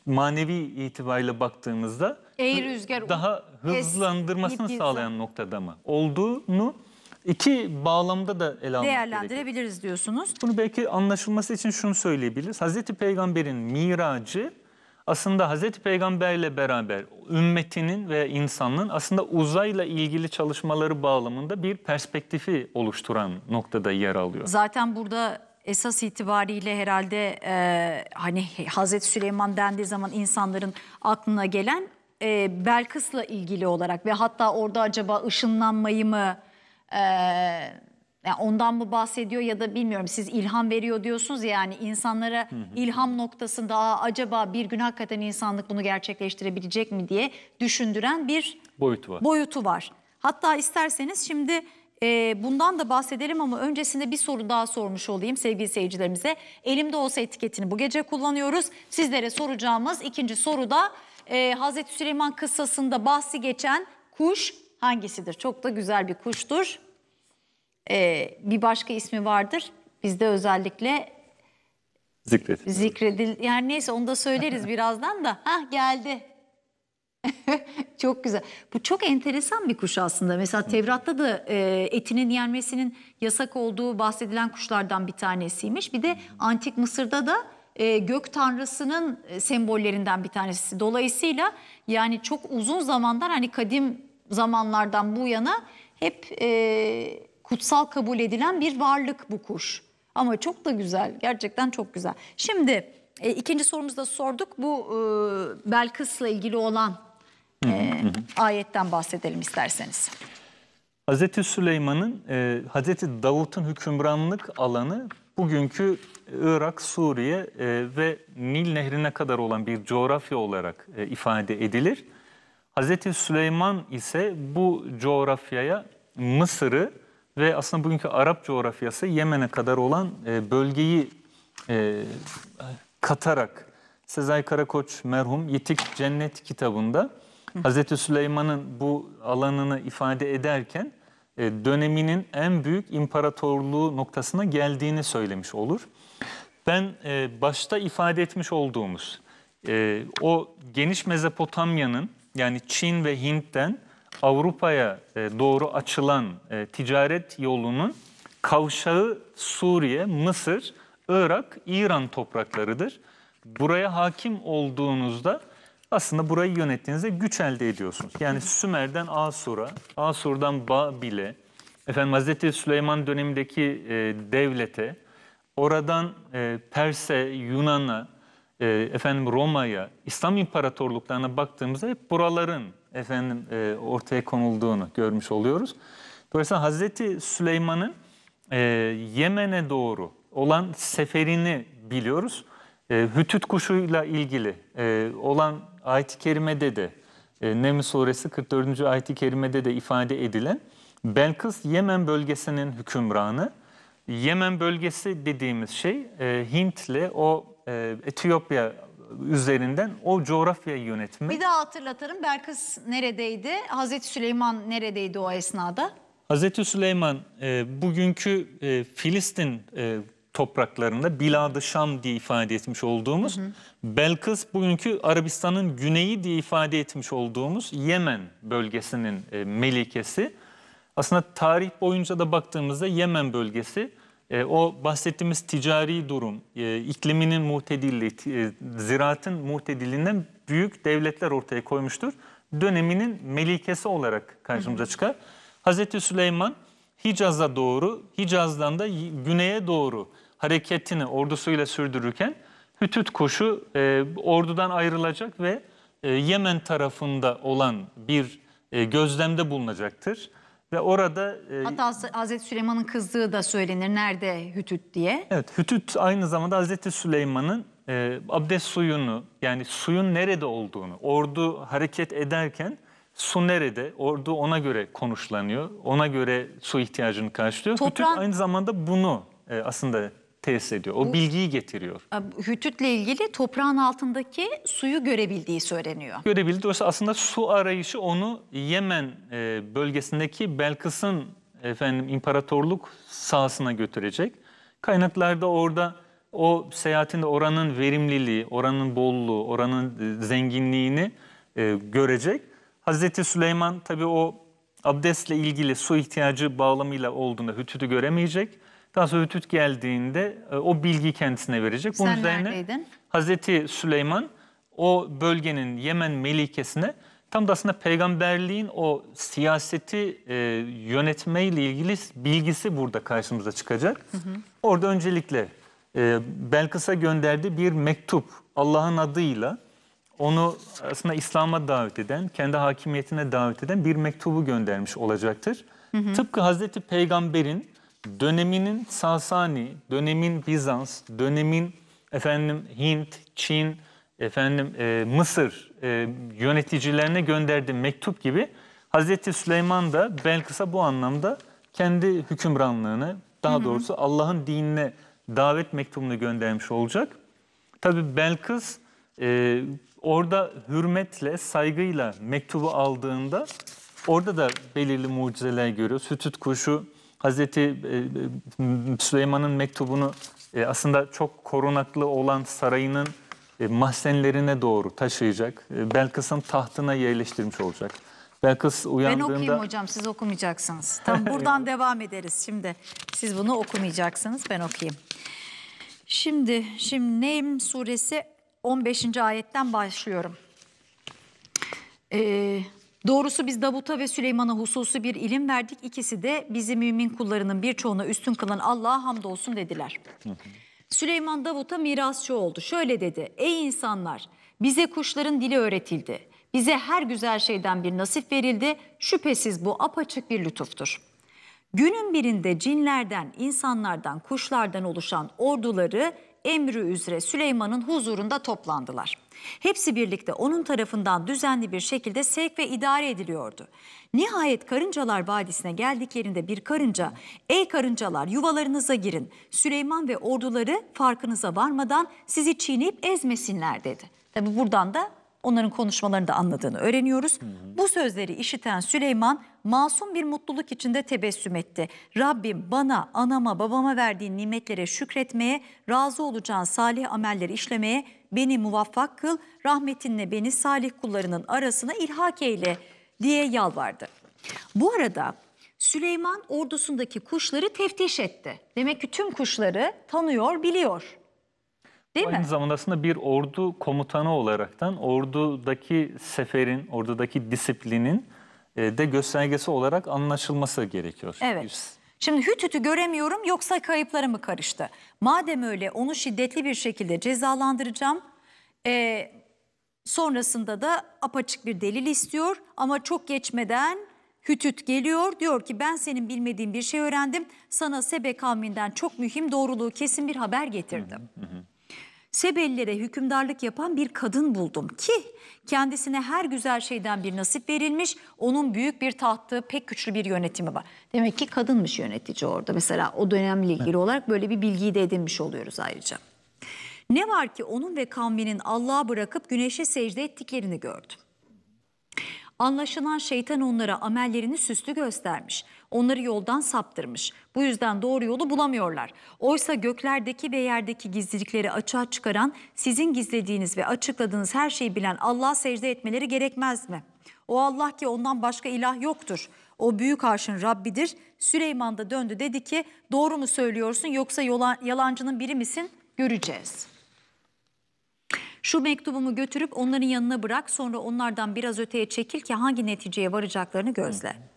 manevi itibariyle baktığımızda Eğer rüzgar daha hızlandırmasını gittiği sağlayan noktada mı olduğunu iki bağlamda da ele değerlendirebiliriz diyorsunuz. Bunu belki anlaşılması için şunu söyleyebiliriz. Hazreti Peygamber'in miracı aslında Hazreti Peygamber ile beraber ümmetinin ve insanlığın aslında uzayla ilgili çalışmaları bağlamında bir perspektifi oluşturan noktada yer alıyor. Zaten burada esas itibariyle herhalde e, hani Hazreti Süleyman dendiği zaman insanların aklına gelen e, Belkıs'la ilgili olarak ve hatta orada acaba ışınlanmayı mı... E, yani ondan mı bahsediyor ya da bilmiyorum siz ilham veriyor diyorsunuz yani insanlara hı hı. ilham noktasında Aa, acaba bir gün hakikaten insanlık bunu gerçekleştirebilecek mi diye düşündüren bir boyutu var. Boyutu var. Hatta isterseniz şimdi e, bundan da bahsedelim ama öncesinde bir soru daha sormuş olayım sevgili seyircilerimize. Elimde olsa etiketini bu gece kullanıyoruz. Sizlere soracağımız ikinci soru da e, Hazreti Süleyman kıssasında bahsi geçen kuş hangisidir? Çok da güzel bir kuştur e, bir başka ismi vardır. Bizde özellikle zikredil. yani neyse onu da söyleriz birazdan da. Ha geldi. çok güzel. Bu çok enteresan bir kuş aslında. Mesela Tevrat'ta da e, etinin yenmesinin yasak olduğu bahsedilen kuşlardan bir tanesiymiş. Bir de Antik Mısır'da da e, gök tanrısının e, sembollerinden bir tanesi. Dolayısıyla yani çok uzun zamandan hani kadim zamanlardan bu yana hep e, kutsal kabul edilen bir varlık bu kuş. Ama çok da güzel, gerçekten çok güzel. Şimdi e, ikinci sorumuzda sorduk. Bu e, Belkıs'la ilgili olan e, hı hı. ayetten bahsedelim isterseniz. Hazreti Süleyman'ın, e, Hazreti Davut'un hükümranlık alanı bugünkü Irak, Suriye e, ve Nil Nehri'ne kadar olan bir coğrafya olarak e, ifade edilir. Hazreti Süleyman ise bu coğrafyaya Mısır'ı ve aslında bugünkü Arap coğrafyası Yemen'e kadar olan e, bölgeyi e, katarak Sezai Karakoç merhum Yitik Cennet kitabında Hz. Süleyman'ın bu alanını ifade ederken e, döneminin en büyük imparatorluğu noktasına geldiğini söylemiş olur. Ben e, başta ifade etmiş olduğumuz e, o geniş Mezopotamya'nın yani Çin ve Hint'ten Avrupa'ya e, doğru açılan e, ticaret yolunun kavşağı Suriye, Mısır, Irak, İran topraklarıdır. Buraya hakim olduğunuzda aslında burayı yönettiğinizde güç elde ediyorsunuz. Yani Sümer'den Asur'a, Asur'dan Babil'e, efendim Hazreti Süleyman dönemindeki e, devlete, oradan Pers'e, Yunan'a, efendim Roma'ya, İslam imparatorluklarına baktığımızda hep buraların efendim e, ortaya konulduğunu görmüş oluyoruz. Dolayısıyla Hazreti Süleyman'ın e, Yemen'e doğru olan seferini biliyoruz. E, Hütüt kuşuyla ilgili e, olan ayet-i kerimede de e, Neml suresi 44. ayet-i kerimede de ifade edilen Belkıs Yemen bölgesinin hükümranı. Yemen bölgesi dediğimiz şey e, Hint o e, Etiyopya üzerinden o coğrafyayı yönetmek. Bir daha hatırlatırım Berkız neredeydi? Hazreti Süleyman neredeydi o esnada? Hazreti Süleyman e, bugünkü e, Filistin e, topraklarında Bilad-ı Şam diye ifade etmiş olduğumuz, hı hı. Belkıs bugünkü Arabistan'ın güneyi diye ifade etmiş olduğumuz Yemen bölgesinin e, melikesi. Aslında tarih boyunca da baktığımızda Yemen bölgesi e, o bahsettiğimiz ticari durum, e, ikliminin muhtedilliği, e, ziraatın muhtediliğinden büyük devletler ortaya koymuştur. Döneminin melikesi olarak karşımıza çıkar. Hazreti Süleyman Hicaz'a doğru, Hicaz'dan da güneye doğru hareketini ordusuyla sürdürürken Hütüt kuşu e, ordudan ayrılacak ve e, Yemen tarafında olan bir e, gözlemde bulunacaktır. Ve orada... E, Hatta Hazreti Süleyman'ın kızdığı da söylenir. Nerede Hütüt diye. Evet Hütüt aynı zamanda Hazreti Süleyman'ın e, abdest suyunu yani suyun nerede olduğunu ordu hareket ederken su nerede ordu ona göre konuşlanıyor. Ona göre su ihtiyacını karşılıyor. Toprağın... Hütüt aynı zamanda bunu e, aslında tesis ediyor. O Bu, bilgiyi getiriyor. Hütüt'le ilgili toprağın altındaki suyu görebildiği söyleniyor. Görebildi. Dolayısıyla aslında su arayışı onu Yemen e, bölgesindeki Belkıs'ın efendim imparatorluk sahasına götürecek. Kaynaklarda orada o seyahatinde oranın verimliliği, oranın bolluğu, oranın e, zenginliğini e, görecek. Hazreti Süleyman tabii o abdestle ilgili su ihtiyacı bağlamıyla olduğunda Hütüt'ü göremeyecek. Daha sonra Hütüt geldiğinde e, o bilgiyi kendisine verecek. Bunun Sen üzerine neredeydin? Hazreti Süleyman o bölgenin Yemen melikesine tam da aslında peygamberliğin o siyaseti e, yönetmeyle ilgili bilgisi burada karşımıza çıkacak. Hı hı. Orada öncelikle e, Belkıs'a gönderdiği bir mektup Allah'ın adıyla onu aslında İslam'a davet eden, kendi hakimiyetine davet eden bir mektubu göndermiş olacaktır. Hı hı. Tıpkı Hazreti Peygamber'in döneminin Sasani, dönemin Bizans, dönemin efendim Hint, Çin, efendim e, Mısır e, yöneticilerine gönderdiği mektup gibi Hazreti Süleyman da Belkıs'a bu anlamda kendi hükümranlığını daha doğrusu Allah'ın dinine davet mektubunu göndermiş olacak. Tabi Belkıs e, orada hürmetle, saygıyla mektubu aldığında orada da belirli mucizeler görüyor. Sütüt kuşu Hazreti e, e, Süleyman'ın mektubunu e, aslında çok korunaklı olan sarayının mahzenlerine doğru taşıyacak. Belkıs'ın tahtına yerleştirmiş olacak. Belkıs uyandığında... Ben okuyayım hocam siz okumayacaksınız. Tam buradan devam ederiz şimdi. Siz bunu okumayacaksınız ben okuyayım. Şimdi, şimdi Neym suresi 15. ayetten başlıyorum. Ee, Doğrusu biz Davut'a ve Süleyman'a hususu bir ilim verdik. İkisi de bizi mümin kullarının birçoğuna üstün kılan Allah'a hamdolsun dediler. Süleyman Davut'a mirasçı oldu. Şöyle dedi. Ey insanlar bize kuşların dili öğretildi. Bize her güzel şeyden bir nasip verildi. Şüphesiz bu apaçık bir lütuftur. Günün birinde cinlerden, insanlardan, kuşlardan oluşan orduları emri üzere Süleyman'ın huzurunda toplandılar. Hepsi birlikte onun tarafından düzenli bir şekilde sevk ve idare ediliyordu. Nihayet Karıncalar Vadisi'ne geldiklerinde bir karınca, ''Ey karıncalar yuvalarınıza girin, Süleyman ve orduları farkınıza varmadan sizi çiğneyip ezmesinler.'' dedi. Tabii buradan da onların konuşmalarını da anladığını öğreniyoruz. Hı hı. Bu sözleri işiten Süleyman masum bir mutluluk içinde tebessüm etti. Rabbim bana, anama, babama verdiğin nimetlere şükretmeye, razı olacağın salih amelleri işlemeye beni muvaffak kıl, rahmetinle beni salih kullarının arasına ilhak eyle diye yalvardı. Bu arada Süleyman ordusundaki kuşları teftiş etti. Demek ki tüm kuşları tanıyor, biliyor. Değil Aynı mi? zamanda aslında bir ordu komutanı olaraktan ordudaki seferin, ordudaki disiplinin e, de göstergesi olarak anlaşılması gerekiyor. Evet. Şimdi Hütüt'ü göremiyorum yoksa kayıpları mı karıştı? Madem öyle onu şiddetli bir şekilde cezalandıracağım. Ee, sonrasında da apaçık bir delil istiyor ama çok geçmeden Hütüt geliyor diyor ki ben senin bilmediğin bir şey öğrendim. Sana Sebe kavminden çok mühim doğruluğu kesin bir haber getirdim. Hı hı hı. Sebellere hükümdarlık yapan bir kadın buldum ki kendisine her güzel şeyden bir nasip verilmiş. Onun büyük bir tahtı, pek güçlü bir yönetimi var. Demek ki kadınmış yönetici orada. Mesela o dönemle ilgili evet. olarak böyle bir bilgiyi de edinmiş oluyoruz ayrıca. Ne var ki onun ve kavminin Allah'a bırakıp güneşe secde ettiklerini gördüm. Anlaşılan şeytan onlara amellerini süslü göstermiş. Onları yoldan saptırmış. Bu yüzden doğru yolu bulamıyorlar. Oysa göklerdeki ve yerdeki gizlilikleri açığa çıkaran, sizin gizlediğiniz ve açıkladığınız her şeyi bilen Allah'a secde etmeleri gerekmez mi? O Allah ki ondan başka ilah yoktur. O büyük arşın Rabbidir. Süleyman da döndü dedi ki doğru mu söylüyorsun yoksa yola, yalancının biri misin? Göreceğiz. Şu mektubumu götürüp onların yanına bırak sonra onlardan biraz öteye çekil ki hangi neticeye varacaklarını gözle. Hı.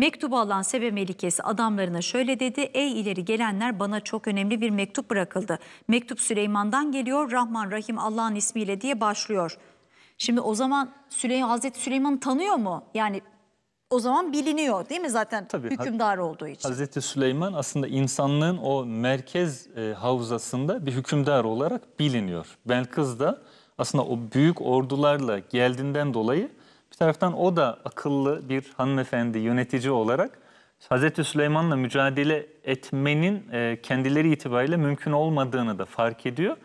Mektubu alan Sebe Melikesi adamlarına şöyle dedi. Ey ileri gelenler bana çok önemli bir mektup bırakıldı. Mektup Süleyman'dan geliyor. Rahman Rahim Allah'ın ismiyle diye başlıyor. Şimdi o zaman Süleyman, Hazreti Süleyman'ı tanıyor mu? Yani o zaman biliniyor değil mi zaten Tabii, hükümdar olduğu için? Hazreti Süleyman aslında insanlığın o merkez e, havzasında bir hükümdar olarak biliniyor. Belkıs da aslında o büyük ordularla geldiğinden dolayı taraftan o da akıllı bir hanımefendi, yönetici olarak Hazreti Süleyman'la mücadele etmenin e, kendileri itibariyle mümkün olmadığını da fark ediyor.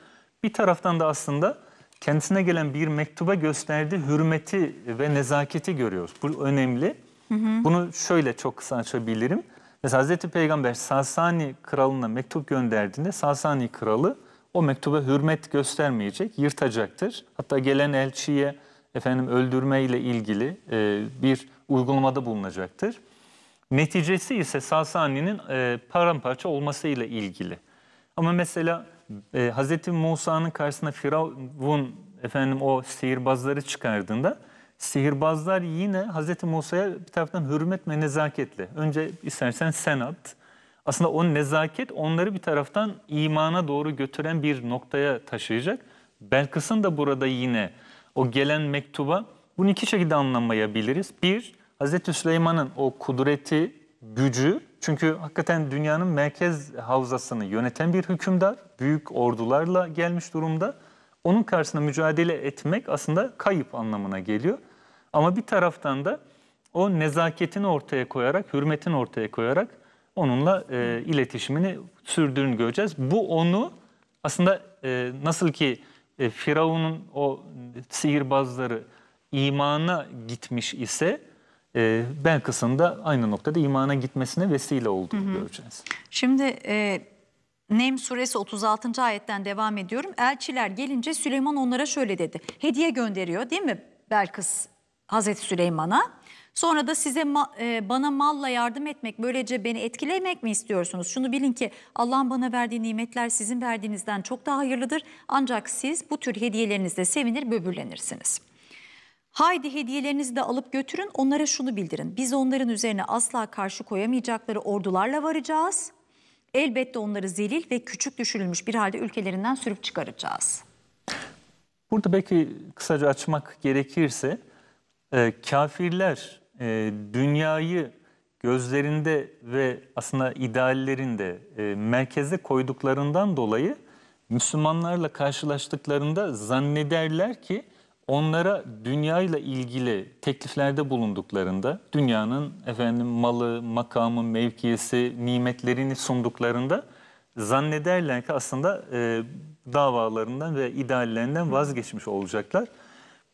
Bir taraftan da aslında kendisine gelen bir mektuba gösterdiği hürmeti ve nezaketi görüyoruz. Bu önemli. Hı hı. Bunu şöyle çok kısa açabilirim. Mesela Hazreti Peygamber Sasani kralına mektup gönderdiğinde Sasani kralı o mektuba hürmet göstermeyecek, yırtacaktır. Hatta gelen elçiye efendim öldürmeyle ilgili e, bir uygulamada bulunacaktır. Neticesi ise Sasani'nin e, paramparça olmasıyla ilgili. Ama mesela e, Hz. Musa'nın karşısına Firavun efendim o sihirbazları çıkardığında sihirbazlar yine Hz. Musa'ya bir taraftan hürmet ve nezaketle. Önce istersen sen at. Aslında o nezaket onları bir taraftan imana doğru götüren bir noktaya taşıyacak. Belkıs'ın da burada yine o gelen mektuba bunu iki şekilde anlamayabiliriz. Bir, Hz. Süleyman'ın o kudreti, gücü çünkü hakikaten dünyanın merkez havzasını yöneten bir hükümdar, büyük ordularla gelmiş durumda. Onun karşısında mücadele etmek aslında kayıp anlamına geliyor. Ama bir taraftan da o nezaketini ortaya koyarak, hürmetini ortaya koyarak onunla e, iletişimini sürdüğünü göreceğiz. Bu onu aslında e, nasıl ki e, Firavun'un o e, sihirbazları imana gitmiş ise e, ben kısımda aynı noktada imana gitmesine vesile olduğunu hı hı. göreceğiz. Şimdi e, Nem suresi 36. ayetten devam ediyorum. Elçiler gelince Süleyman onlara şöyle dedi. Hediye gönderiyor değil mi Belkıs Hazreti Süleyman'a? Sonra da size ma, e, bana malla yardım etmek, böylece beni etkilemek mi istiyorsunuz? Şunu bilin ki Allah'ın bana verdiği nimetler sizin verdiğinizden çok daha hayırlıdır. Ancak siz bu tür hediyelerinizle sevinir, böbürlenirsiniz. Haydi hediyelerinizi de alıp götürün, onlara şunu bildirin. Biz onların üzerine asla karşı koyamayacakları ordularla varacağız. Elbette onları zelil ve küçük düşürülmüş bir halde ülkelerinden sürüp çıkaracağız. Burada belki kısaca açmak gerekirse, e, kafirler e, dünyayı gözlerinde ve aslında ideallerinde e, merkeze koyduklarından dolayı Müslümanlarla karşılaştıklarında zannederler ki onlara dünyayla ilgili tekliflerde bulunduklarında dünyanın efendim malı, makamı, mevkiyesi, nimetlerini sunduklarında zannederler ki aslında e, davalarından ve ideallerinden vazgeçmiş olacaklar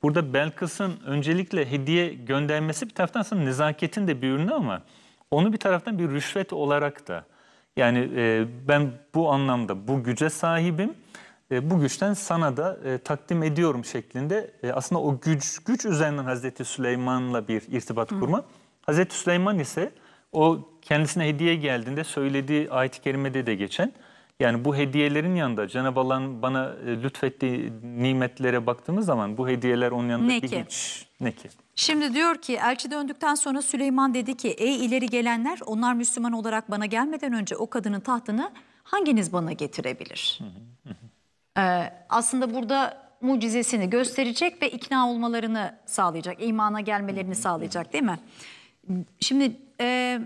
burada Belkıs'ın öncelikle hediye göndermesi bir taraftan aslında nezaketin de bir ürünü ama onu bir taraftan bir rüşvet olarak da yani e, ben bu anlamda bu güce sahibim e, bu güçten sana da e, takdim ediyorum şeklinde e, aslında o güç güç üzerinden Hazreti Süleyman'la bir irtibat Hı. kurma. Hazreti Süleyman ise o kendisine hediye geldiğinde söylediği ayet-i kerimede de geçen yani bu hediyelerin yanında Cenab-ı Allah'ın bana e, lütfettiği nimetlere baktığımız zaman bu hediyeler onun yanında ne bir ki? hiç. Ne ki? Şimdi diyor ki elçi döndükten sonra Süleyman dedi ki ey ileri gelenler onlar Müslüman olarak bana gelmeden önce o kadının tahtını hanginiz bana getirebilir? ee, aslında burada mucizesini gösterecek ve ikna olmalarını sağlayacak, imana gelmelerini sağlayacak değil mi? Şimdi... E,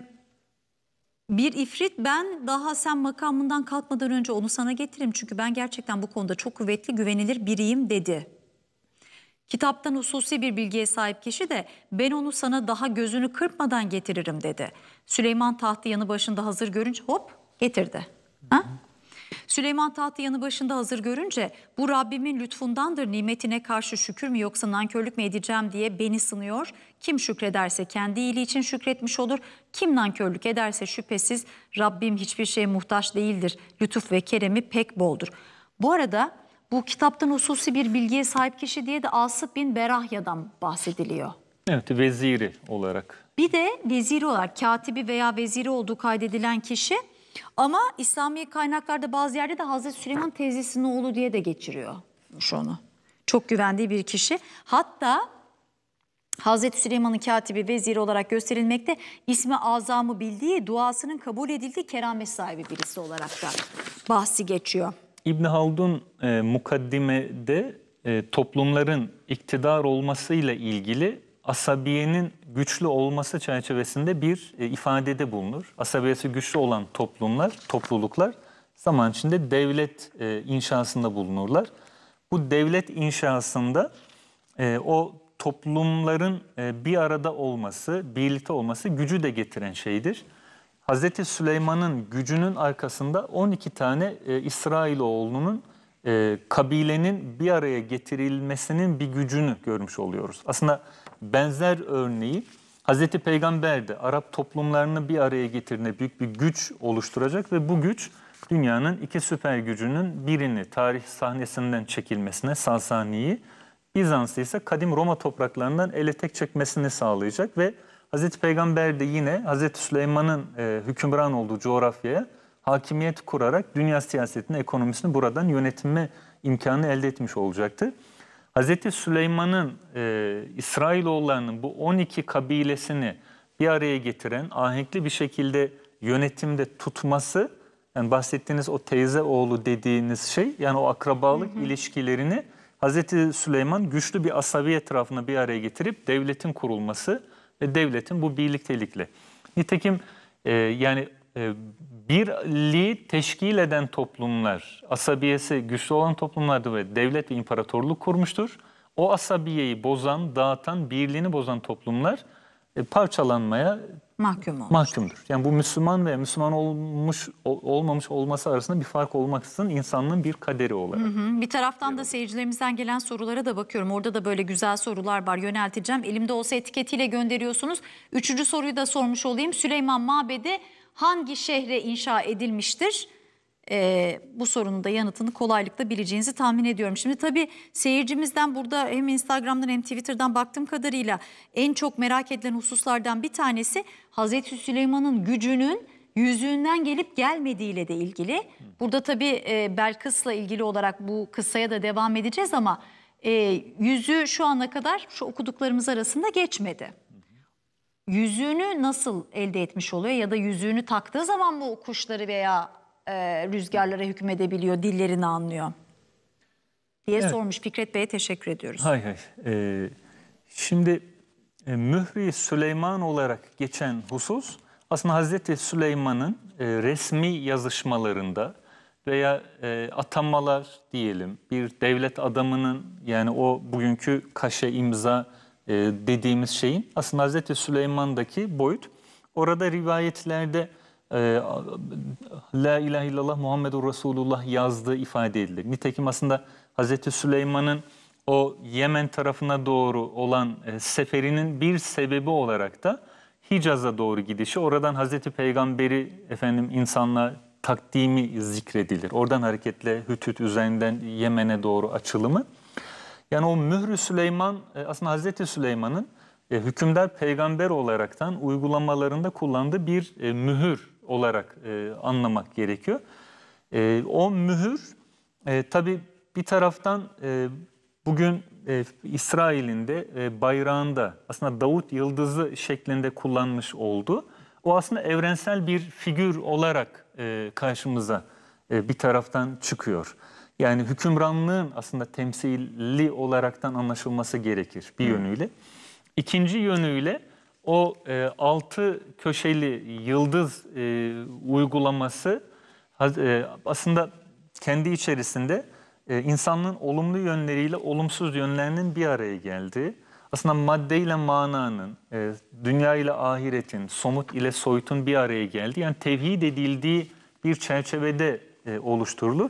bir ifrit ben daha sen makamından kalkmadan önce onu sana getiririm. Çünkü ben gerçekten bu konuda çok kuvvetli güvenilir biriyim dedi. Kitaptan hususi bir bilgiye sahip kişi de ben onu sana daha gözünü kırpmadan getiririm dedi. Süleyman tahtı yanı başında hazır görünce hop getirdi. Ha? Süleyman tahtı yanı başında hazır görünce bu Rabbimin lütfundandır nimetine karşı şükür mü yoksa nankörlük mü edeceğim diye beni sınıyor. Kim şükrederse kendi iyiliği için şükretmiş olur. Kim nankörlük ederse şüphesiz Rabbim hiçbir şeye muhtaç değildir. Lütuf ve keremi pek boldur. Bu arada bu kitaptan hususi bir bilgiye sahip kişi diye de Asıp bin Berahya'dan bahsediliyor. Evet veziri olarak. Bir de veziri olarak katibi veya veziri olduğu kaydedilen kişi ama İslami kaynaklarda bazı yerde de Hazreti Süleyman teyzesinin oğlu diye de geçiriyor onu. Çok güvendiği bir kişi. Hatta Hazreti Süleyman'ın katibi veziri olarak gösterilmekte ismi azamı bildiği duasının kabul edildiği keramet sahibi birisi olarak da bahsi geçiyor. İbn Haldun e, mukaddimede e, toplumların iktidar olmasıyla ilgili asabiyenin güçlü olması çerçevesinde bir e, ifadede bulunur. Asabiyesi güçlü olan toplumlar, topluluklar zaman içinde devlet e, inşasında bulunurlar. Bu devlet inşasında e, o toplumların e, bir arada olması, birlikte olması gücü de getiren şeydir. Hz. Süleyman'ın gücünün arkasında 12 tane e, İsrailoğlunun e, kabilenin bir araya getirilmesinin bir gücünü görmüş oluyoruz. Aslında benzer örneği Hz. Peygamber de Arap toplumlarını bir araya getirine büyük bir güç oluşturacak ve bu güç dünyanın iki süper gücünün birini tarih sahnesinden çekilmesine, Sasani'yi, Bizans'ı ise kadim Roma topraklarından ele tek çekmesini sağlayacak ve Hz. Peygamber de yine Hz. Süleyman'ın e, hükümran olduğu coğrafyaya hakimiyet kurarak dünya siyasetini, ekonomisini buradan yönetme imkanı elde etmiş olacaktı. Hz. Süleyman'ın e, İsrailoğullarının bu 12 kabilesini bir araya getiren ahenkli bir şekilde yönetimde tutması yani bahsettiğiniz o teyze oğlu dediğiniz şey yani o akrabalık hı hı. ilişkilerini Hz. Süleyman güçlü bir asabi etrafına bir araya getirip devletin kurulması ve devletin bu birliktelikle. Nitekim e, yani ee, birliği teşkil eden toplumlar, asabiyesi güçlü olan toplumlardı ve devlet ve imparatorluk kurmuştur. O asabiyeyi bozan, dağıtan, birliğini bozan toplumlar e, parçalanmaya mahkum mahkumdur. Yani bu Müslüman ve Müslüman olmuş olmamış olması arasında bir fark olmaksızın insanlığın bir kaderi olarak. Hı hı. Bir taraftan da seyircilerimizden gelen sorulara da bakıyorum. Orada da böyle güzel sorular var yönelteceğim. Elimde olsa etiketiyle gönderiyorsunuz. Üçüncü soruyu da sormuş olayım. Süleyman Mabede hangi şehre inşa edilmiştir? Ee, bu sorunun da yanıtını kolaylıkla bileceğinizi tahmin ediyorum. Şimdi tabii seyircimizden burada hem Instagram'dan hem Twitter'dan baktığım kadarıyla en çok merak edilen hususlardan bir tanesi Hazreti Süleyman'ın gücünün yüzüğünden gelip gelmediğiyle de ilgili. Burada tabii e, Belkıs'la ilgili olarak bu kısaya da devam edeceğiz ama e, yüzüğü şu ana kadar şu okuduklarımız arasında geçmedi yüzüğünü nasıl elde etmiş oluyor ya da yüzüğünü taktığı zaman bu kuşları veya e, rüzgarlara hükmedebiliyor, dillerini anlıyor diye evet. sormuş. Fikret Bey'e teşekkür ediyoruz. Hay hay. Ee, şimdi e, Mühri Süleyman olarak geçen husus aslında Hazreti Süleyman'ın e, resmi yazışmalarında veya e, atamalar diyelim bir devlet adamının yani o bugünkü kaşe imza e, dediğimiz şeyin aslında Hazreti Süleyman'daki boyut. Orada rivayetlerde e, La ilahe illallah Muhammedur Resulullah yazdığı ifade edilir. Nitekim aslında Hazreti Süleyman'ın o Yemen tarafına doğru olan e, seferinin bir sebebi olarak da Hicaz'a doğru gidişi, oradan Hazreti Peygamber'i efendim insanla takdimi zikredilir. Oradan hareketle Hütüt üzerinden Yemen'e doğru açılımı. Yani o mührü Süleyman e, aslında Hazreti Süleyman'ın e, hükümdar peygamber olaraktan uygulamalarında kullandığı bir e, mühür olarak anlamak gerekiyor. O mühür tabi bir taraftan bugün İsrail'in de bayrağında aslında Davut yıldızı şeklinde kullanmış oldu. O aslında evrensel bir figür olarak karşımıza bir taraftan çıkıyor. Yani hükümranlığın aslında temsilli olaraktan anlaşılması gerekir bir yönüyle. İkinci yönüyle o e, altı köşeli yıldız e, uygulaması e, aslında kendi içerisinde e, insanlığın olumlu yönleriyle olumsuz yönlerinin bir araya geldiği, aslında madde ile mananın, e, dünya ile ahiretin, somut ile soyutun bir araya geldiği, yani tevhid edildiği bir çerçevede e, oluşturulur.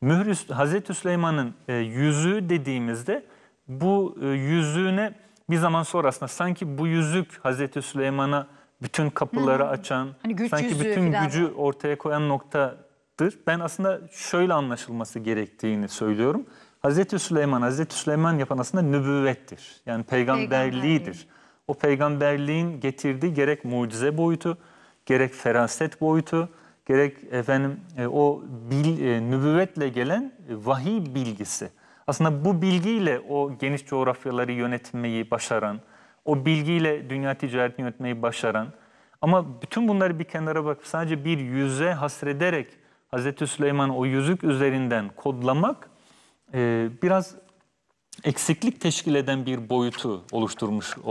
Mühr Hazreti Süleyman'ın e, yüzüğü dediğimizde bu e, yüzüğüne bir zaman sonrasında sanki bu yüzük Hazreti Süleyman'a bütün kapıları hmm. açan, hani sanki bütün falan. gücü ortaya koyan noktadır. Ben aslında şöyle anlaşılması gerektiğini söylüyorum. Hazreti Süleyman, Hazreti Süleyman yapan aslında nübüvvettir. Yani peygamberliğidir. Peygamberliği. O peygamberliğin getirdiği gerek mucize boyutu, gerek feraset boyutu, gerek efendim e, o bil, e, nübüvvetle gelen e, vahiy bilgisi. Aslında bu bilgiyle o geniş coğrafyaları yönetmeyi başaran, o bilgiyle dünya ticaretini yönetmeyi başaran ama bütün bunları bir kenara bakıp sadece bir yüze hasrederek Hz. Süleyman o yüzük üzerinden kodlamak e, biraz eksiklik teşkil eden bir boyutu oluşturmuş e,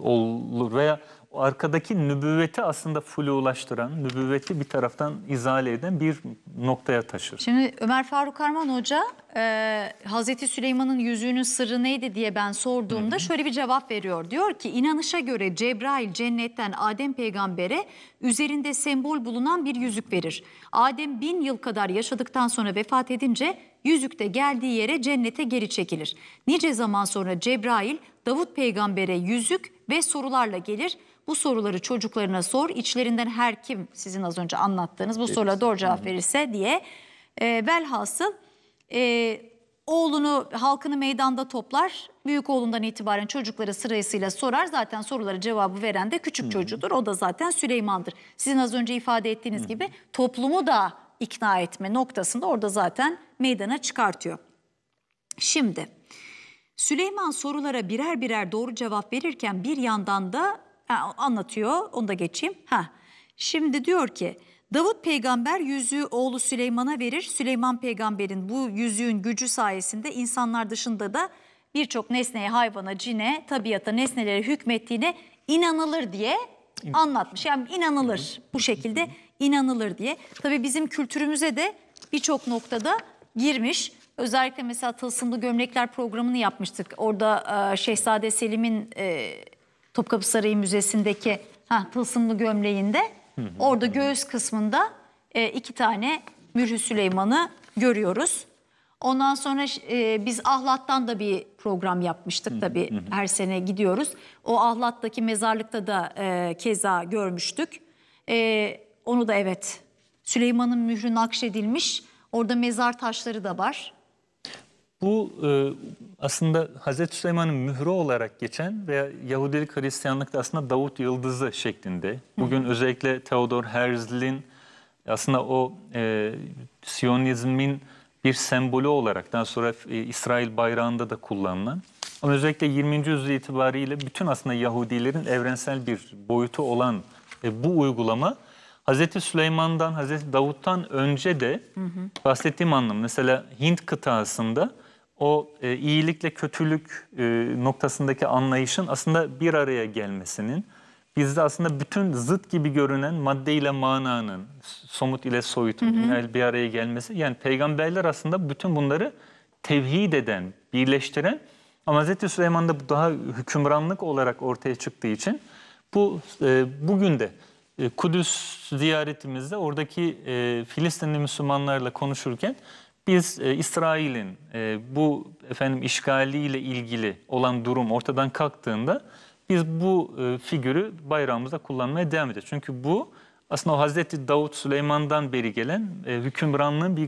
olur veya arkadaki nübüvveti aslında flu ulaştıran, nübüvveti bir taraftan izale eden bir noktaya taşır. Şimdi Ömer Faruk Arman Hoca e, Hazreti Süleyman'ın yüzüğünün sırrı neydi diye ben sorduğumda Hı -hı. şöyle bir cevap veriyor. Diyor ki inanışa göre Cebrail cennetten Adem peygambere üzerinde sembol bulunan bir yüzük verir. Adem bin yıl kadar yaşadıktan sonra vefat edince yüzük de geldiği yere cennete geri çekilir. Nice zaman sonra Cebrail Davut peygambere yüzük ve sorularla gelir. Bu soruları çocuklarına sor. içlerinden her kim sizin az önce anlattığınız bu evet. sorulara doğru cevap verirse diye. E, velhasıl e, oğlunu halkını meydanda toplar. Büyük oğlundan itibaren çocukları sırasıyla sorar. Zaten soruları cevabı veren de küçük Hı -hı. çocuğudur. O da zaten Süleyman'dır. Sizin az önce ifade ettiğiniz Hı -hı. gibi toplumu da ikna etme noktasında orada zaten meydana çıkartıyor. Şimdi Süleyman sorulara birer birer doğru cevap verirken bir yandan da ha, anlatıyor. Onu da geçeyim. Ha. Şimdi diyor ki Davut peygamber yüzüğü oğlu Süleyman'a verir. Süleyman peygamberin bu yüzüğün gücü sayesinde insanlar dışında da birçok nesneye, hayvana, cine, tabiata, nesnelere hükmettiğine inanılır diye anlatmış. Yani inanılır bu şekilde inanılır diye. Tabii bizim kültürümüze de birçok noktada girmiş. Özellikle mesela Tılsımlı Gömlekler programını yapmıştık. Orada e, Şehzade Selim'in e, Topkapı Sarayı Müzesi'ndeki ha, tılsımlı gömleğinde Orada göğüs kısmında e, iki tane Mürhü Süleyman'ı görüyoruz. Ondan sonra e, biz Ahlat'tan da bir program yapmıştık tabii her sene gidiyoruz. O Ahlat'taki mezarlıkta da e, keza görmüştük. E, onu da evet Süleyman'ın mührü nakşedilmiş. Orada mezar taşları da var. Bu e, aslında Hazreti Süleyman'ın mührü olarak geçen veya Yahudilik Hristiyanlıkta aslında Davut Yıldızı şeklinde. Bugün hı hı. özellikle Theodor Herzl'in aslında o e, Siyonizmin bir sembolü olarak daha sonra e, İsrail bayrağında da kullanılan ama özellikle 20. yüzyıl itibariyle bütün aslında Yahudilerin evrensel bir boyutu olan e, bu uygulama Hazreti Süleyman'dan, Hazreti Davut'tan önce de hı hı. bahsettiğim anlam mesela Hint kıtasında o e, iyilikle kötülük e, noktasındaki anlayışın aslında bir araya gelmesinin, bizde aslında bütün zıt gibi görünen madde ile mananın, somut ile soyutun hı hı. bir araya gelmesi. Yani peygamberler aslında bütün bunları tevhid eden, birleştiren ama Hz. Süleyman'da bu daha hükümranlık olarak ortaya çıktığı için bu e, bugün de e, Kudüs ziyaretimizde oradaki e, Filistinli Müslümanlarla konuşurken biz e, İsrail'in e, bu efendim işgaliyle ilgili olan durum ortadan kalktığında biz bu e, figürü bayrağımızda kullanmaya devam edeceğiz. Çünkü bu aslında o Hazreti Davut Süleyman'dan beri gelen e, hükümranlığın bir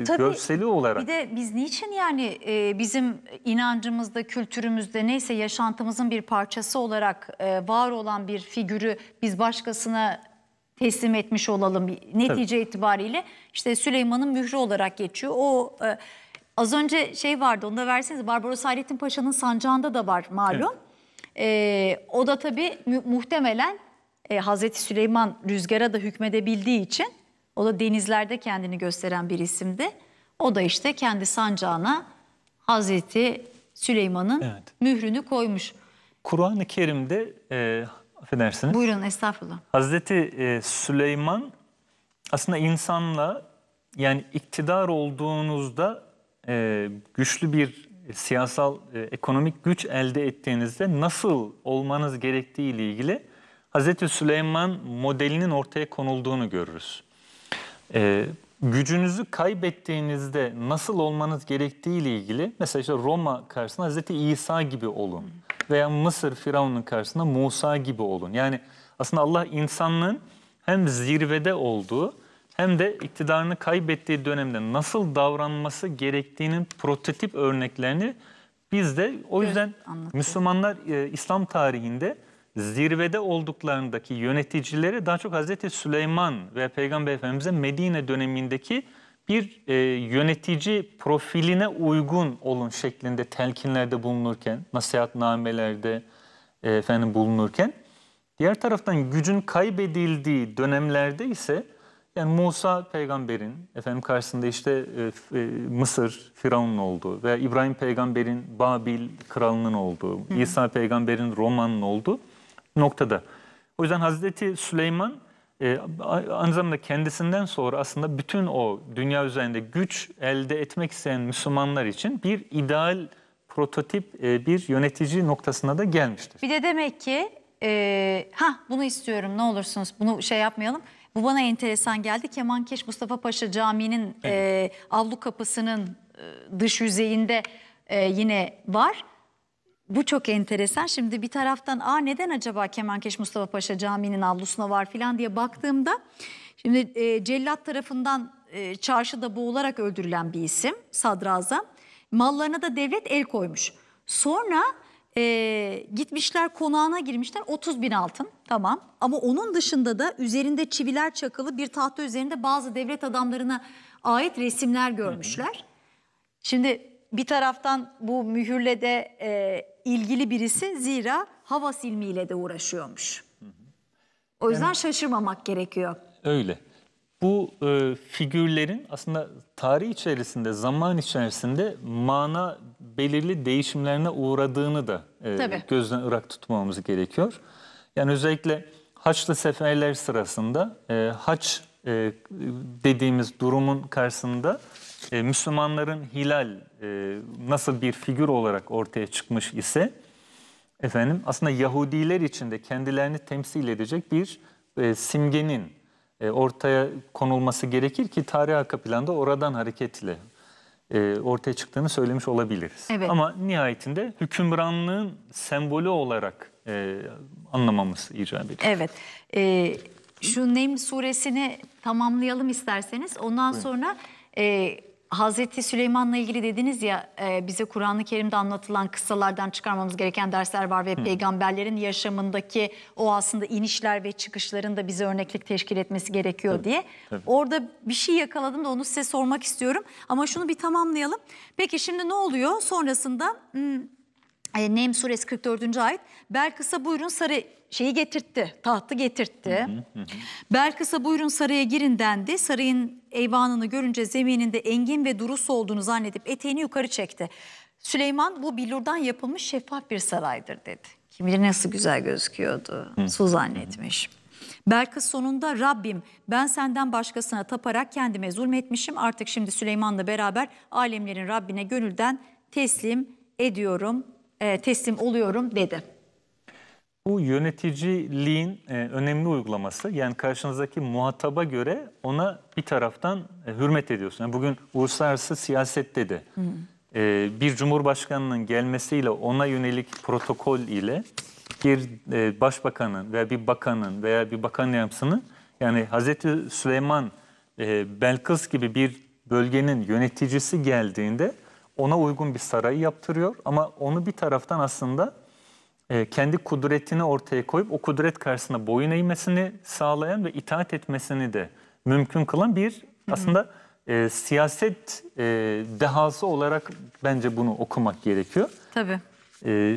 e, Tabii, görseli olarak. Bir de biz niçin yani e, bizim inancımızda, kültürümüzde neyse yaşantımızın bir parçası olarak e, var olan bir figürü biz başkasına teslim etmiş olalım netice evet. itibariyle. işte Süleyman'ın mührü olarak geçiyor. O e, az önce şey vardı onu da verseniz Barbaros Hayrettin Paşa'nın sancağında da var malum. Evet. E, o da tabii muhtemelen e, Hazreti Süleyman rüzgara da hükmedebildiği için o da denizlerde kendini gösteren bir isimdi. O da işte kendi sancağına Hazreti Süleyman'ın evet. mührünü koymuş. Kur'an-ı Kerim'de e, affedersiniz. Buyurun estağfurullah. Hazreti e, Süleyman aslında insanla yani iktidar olduğunuzda e, güçlü bir siyasal e, ekonomik güç elde ettiğinizde nasıl olmanız gerektiği ile ilgili Hazreti Süleyman modelinin ortaya konulduğunu görürüz. gücünüzü kaybettiğinizde nasıl olmanız gerektiği ile ilgili mesela işte Roma karşısında Hazreti İsa gibi olun veya Mısır Firavun'un karşısında Musa gibi olun. Yani aslında Allah insanlığın hem zirvede olduğu hem de iktidarını kaybettiği dönemde nasıl davranması gerektiğinin prototip örneklerini biz de o yüzden evet, Müslümanlar e, İslam tarihinde zirvede olduklarındaki yöneticileri daha çok Hazreti Süleyman ve Peygamber Efendimiz'e Medine dönemindeki bir e, yönetici profiline uygun olun şeklinde telkinlerde bulunurken, nasihatnamelerde e, efendim bulunurken diğer taraftan gücün kaybedildiği dönemlerde ise yani Musa peygamberin efendim karşısında işte e, e, Mısır Firavun'un olduğu veya İbrahim peygamberin Babil kralının olduğu, Hı. İsa peygamberin Roma'nın olduğu noktada. O yüzden Hazreti Süleyman e, aynı zamanda kendisinden sonra aslında bütün o dünya üzerinde güç elde etmek isteyen Müslümanlar için bir ideal prototip e, bir yönetici noktasına da gelmiştir. Bir de demek ki e, ha bunu istiyorum ne olursunuz bunu şey yapmayalım. Bu bana enteresan geldi. Kemankeş Mustafa Paşa Camii'nin e, evet. e, avlu kapısının e, dış yüzeyinde e, yine var. Bu çok enteresan. Şimdi bir taraftan aa neden acaba Kemankeş Mustafa Paşa Camii'nin avlusuna var filan diye baktığımda şimdi e, cellat tarafından e, çarşıda boğularak öldürülen bir isim sadrazam. Mallarına da devlet el koymuş. Sonra e, gitmişler konağına girmişler 30 bin altın tamam ama onun dışında da üzerinde çiviler çakılı bir tahta üzerinde bazı devlet adamlarına ait resimler görmüşler. Şimdi bir taraftan bu mühürle de e, ilgili birisi zira havas ilmiyle de uğraşıyormuş. O yüzden yani, şaşırmamak gerekiyor. Öyle. Bu e, figürlerin aslında tarih içerisinde, zaman içerisinde mana belirli değişimlerine uğradığını da e, gözden ırak tutmamamız gerekiyor. Yani özellikle Haçlı seferler sırasında e, haç e, dediğimiz durumun karşısında e, Müslümanların hilal e, nasıl bir figür olarak ortaya çıkmış ise efendim aslında Yahudiler için de kendilerini temsil edecek bir e, simgenin e, ortaya konulması gerekir ki tarih arka planda oradan hareketle e, ortaya çıktığını söylemiş olabiliriz. Evet. Ama nihayetinde hükümranlığın sembolü olarak e, anlamamız icap ediyor. Evet. E, şu Nem suresini tamamlayalım isterseniz. Ondan Buyurun. sonra... E, Hazreti Süleyman'la ilgili dediniz ya e, bize Kur'an-ı Kerim'de anlatılan kıssalardan çıkarmamız gereken dersler var ve Hı. peygamberlerin yaşamındaki o aslında inişler ve çıkışların da bize örneklik teşkil etmesi gerekiyor tabii, diye. Tabii. Orada bir şey yakaladım da onu size sormak istiyorum ama şunu bir tamamlayalım. Peki şimdi ne oluyor sonrasında? Hmm, Nem suresi 44. ayet Belkıs'a buyurun saray şeyi getirtti, tahtı getirtti. Hı Belkıs'a buyurun saraya girin dendi. Sarayın eyvanını görünce zemininde engin ve durus olduğunu zannedip eteğini yukarı çekti. Süleyman bu billurdan yapılmış şeffaf bir saraydır dedi. Kim bilir nasıl güzel gözüküyordu. Su zannetmiş. Hı Belkıs sonunda Rabbim ben senden başkasına taparak kendime zulmetmişim. Artık şimdi Süleyman'la beraber alemlerin Rabbine gönülden teslim ediyorum e, teslim oluyorum dedi. Bu yöneticiliğin e, önemli uygulaması yani karşınızdaki muhataba göre ona bir taraftan e, hürmet ediyorsun. Yani bugün uluslararası siyaset dedi. hmm. bir cumhurbaşkanının gelmesiyle ona yönelik protokol ile bir başbakanın veya bir bakanın veya bir bakan yardımcısının yani Hazreti Süleyman Belkıs gibi bir bölgenin yöneticisi geldiğinde ona uygun bir sarayı yaptırıyor ama onu bir taraftan aslında e, kendi kudretini ortaya koyup o kudret karşısında boyun eğmesini sağlayan ve itaat etmesini de mümkün kılan bir aslında E, siyaset e, dehası olarak bence bunu okumak gerekiyor. Tabii. E,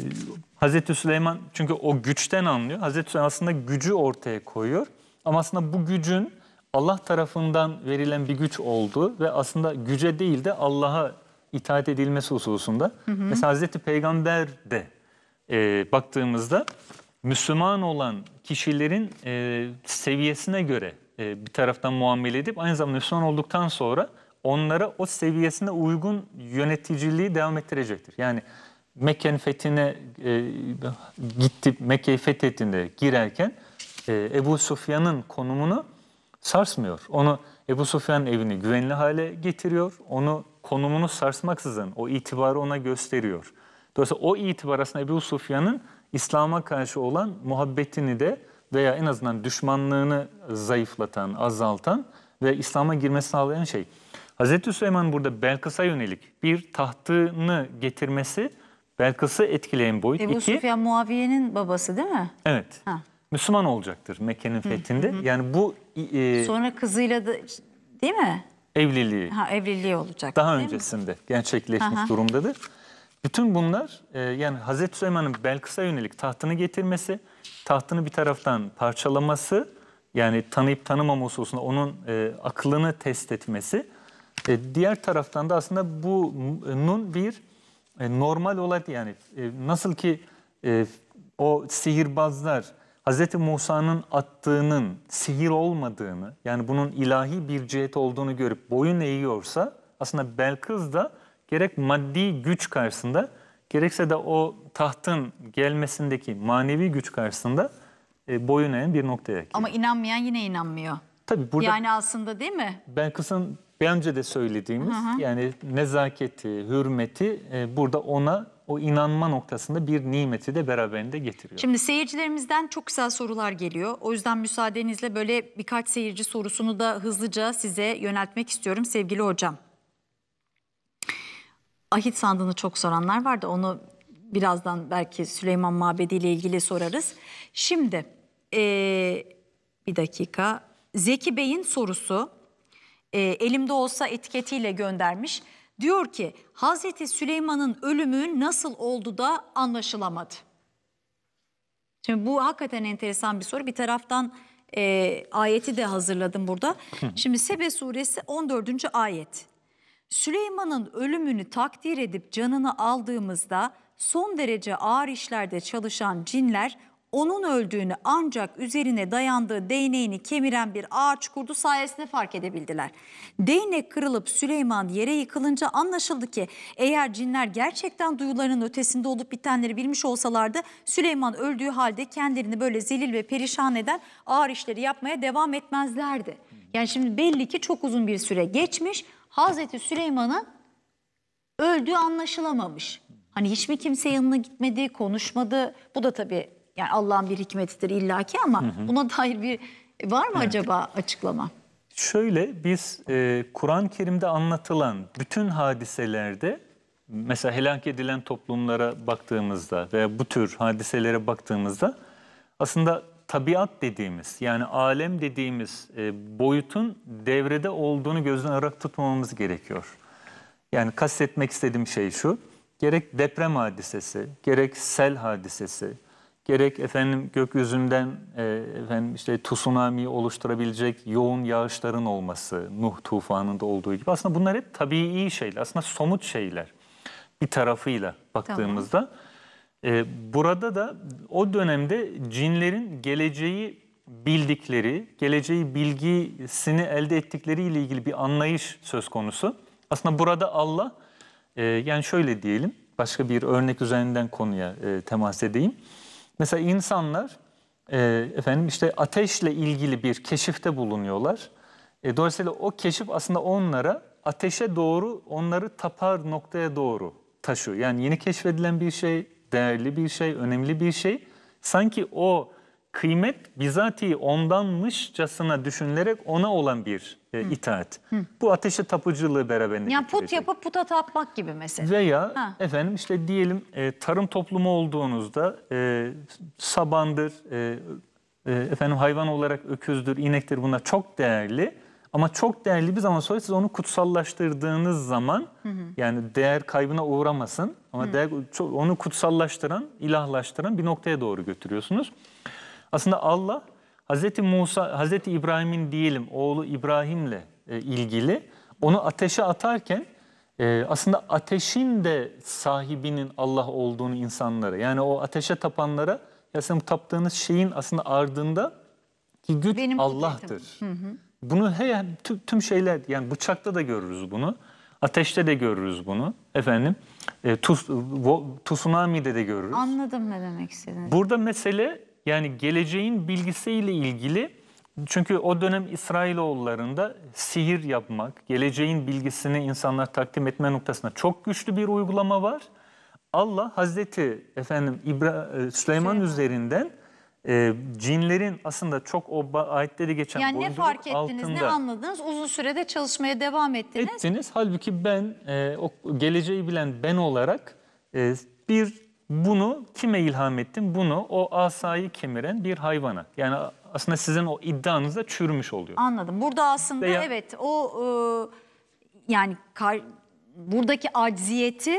Hazreti Süleyman çünkü o güçten anlıyor. Hazreti Süleyman aslında gücü ortaya koyuyor ama aslında bu gücün Allah tarafından verilen bir güç olduğu ve aslında güce değil de Allah'a itaat edilmesi hususunda. Hı hı. Mesela Hazreti Peygamber de e, baktığımızda Müslüman olan kişilerin e, seviyesine göre e, bir taraftan muamele edip aynı zamanda Müslüman olduktan sonra onlara o seviyesine uygun yöneticiliği devam ettirecektir. Yani Mekke'nin fethine e, gitti, Mekke'yi fethettiğinde girerken e, Ebu Sufyan'ın konumunu sarsmıyor. Onu Ebu Sufyan'ın evini güvenli hale getiriyor. Onu konumunu sarsmaksızın o itibarı ona gösteriyor. Dolayısıyla o itibar aslında Ebu Sufyan'ın İslam'a karşı olan muhabbetini de veya en azından düşmanlığını zayıflatan, azaltan ve İslam'a girmesi sağlayan şey. Hz. Süleyman burada Belkıs'a yönelik bir tahtını getirmesi Belkıs'ı etkileyen boyut. Ebu İki, Sufyan Muaviye'nin babası değil mi? Evet. Ha. Müslüman olacaktır Mekke'nin fethinde. Hı hı. Yani bu... E, Sonra kızıyla da değil mi? evliliği. Ha, evliliği olacak. Daha öncesinde mi? gerçekleşmiş Aha. durumdadır. Bütün bunlar e, yani Hazreti Süleyman'ın Belkıs'a yönelik tahtını getirmesi, tahtını bir taraftan parçalaması, yani tanıyıp tanımama hususunda onun e, akılını test etmesi, e, diğer taraftan da aslında bunun bir e, normal olay yani e, nasıl ki e, o sihirbazlar Hz. Musa'nın attığının sihir olmadığını yani bunun ilahi bir cihet olduğunu görüp boyun eğiyorsa aslında Belkıs da gerek maddi güç karşısında gerekse de o tahtın gelmesindeki manevi güç karşısında e, boyun eğen bir noktaya geliyor. Ama inanmayan yine inanmıyor. Tabii burada yani aslında değil mi? Belkıs'ın bir önce de söylediğimiz hı hı. yani nezaketi, hürmeti e, burada ona o inanma noktasında bir nimeti de beraberinde getiriyor. Şimdi seyircilerimizden çok güzel sorular geliyor. O yüzden müsaadenizle böyle birkaç seyirci sorusunu da hızlıca size yöneltmek istiyorum sevgili hocam. Ahit sandığını çok soranlar vardı. Onu birazdan belki Süleyman Mabedi ile ilgili sorarız. Şimdi ee, bir dakika. Zeki Bey'in sorusu e, elimde olsa etiketiyle göndermiş. Diyor ki Hazreti Süleyman'ın ölümü nasıl oldu da anlaşılamadı. Şimdi bu hakikaten enteresan bir soru. Bir taraftan e, ayeti de hazırladım burada. Şimdi Sebe suresi 14. ayet. Süleyman'ın ölümünü takdir edip canını aldığımızda son derece ağır işlerde çalışan cinler onun öldüğünü ancak üzerine dayandığı değneğini kemiren bir ağaç kurdu sayesinde fark edebildiler. Değnek kırılıp Süleyman yere yıkılınca anlaşıldı ki eğer cinler gerçekten duyularının ötesinde olup bitenleri bilmiş olsalardı Süleyman öldüğü halde kendilerini böyle zelil ve perişan eden ağır işleri yapmaya devam etmezlerdi. Yani şimdi belli ki çok uzun bir süre geçmiş Hazreti Süleyman'ın öldüğü anlaşılamamış. Hani hiç mi kimse yanına gitmedi, konuşmadı? Bu da tabii yani Allah'ın bir hikmetidir illaki ama hı hı. buna dair bir e, var mı evet. acaba açıklama? Şöyle biz e, Kur'an-ı Kerim'de anlatılan bütün hadiselerde mesela helak edilen toplumlara baktığımızda veya bu tür hadiselere baktığımızda aslında tabiat dediğimiz yani alem dediğimiz e, boyutun devrede olduğunu gözden ırak tutmamamız gerekiyor. Yani kastetmek istediğim şey şu. Gerek deprem hadisesi, gerek sel hadisesi, gerek efendim gökyüzünden e, efendim işte tsunami oluşturabilecek yoğun yağışların olması, Nuh tufanında olduğu gibi aslında bunlar hep tabii şeyler, aslında somut şeyler bir tarafıyla baktığımızda. Tamam. E, burada da o dönemde cinlerin geleceği bildikleri, geleceği bilgisini elde ettikleriyle ilgili bir anlayış söz konusu. Aslında burada Allah, e, yani şöyle diyelim, başka bir örnek üzerinden konuya e, temas edeyim. Mesela insanlar e, efendim işte ateşle ilgili bir keşifte bulunuyorlar. E, dolayısıyla o keşif aslında onlara ateşe doğru onları tapar noktaya doğru taşıyor. Yani yeni keşfedilen bir şey, değerli bir şey, önemli bir şey. Sanki o kıymet bizatihi ondanmışçasına düşünülerek ona olan bir e, itaat. Hı. Bu ateşe tapıcılığı beraberinde Yani put getirecek. yapıp puta tapmak gibi mesela. Veya Ha. efendim işte diyelim e, tarım toplumu olduğunuzda e, sabandır, e, e, efendim hayvan olarak öküzdür, inektir bunlar çok değerli. Ama çok değerli bir zaman sonra siz onu kutsallaştırdığınız zaman yani değer kaybına uğramasın ama değer, onu kutsallaştıran, ilahlaştıran bir noktaya doğru götürüyorsunuz. Aslında Allah Hazreti Musa, Hazreti İbrahim'in diyelim oğlu İbrahim'le e, ilgili onu ateşe atarken e, aslında ateşin de sahibinin Allah olduğunu insanlara yani o ateşe tapanlara ya sen taptığınız şeyin aslında ardında ki güç Benim Allah'tır. Hı hı. Bunu he, tüm, tüm şeyler yani bıçakta da görürüz bunu. Ateşte de görürüz bunu. Efendim e, tus, vo, tsunami'de de görürüz. Anladım ne demek istediğinizi. Burada mesele yani geleceğin bilgisiyle ilgili çünkü o dönem İsrailoğullarında sihir yapmak, geleceğin bilgisini insanlar takdim etme noktasında çok güçlü bir uygulama var. Allah Hazreti efendim İbra e, Süleyman, Süleyman üzerinden e, cinlerin aslında çok o ayette de geçen yani ne fark ettiniz, altında, ne anladınız? Uzun sürede çalışmaya devam ettiniz. Ettiniz. Halbuki ben e, o geleceği bilen ben olarak e, bir bunu kime ilham ettim? Bunu o asayı kemiren bir hayvana. Yani aslında sizin o iddianıza çürümüş oluyor. Anladım. Burada aslında Veya... evet o e, yani kar, buradaki acziyeti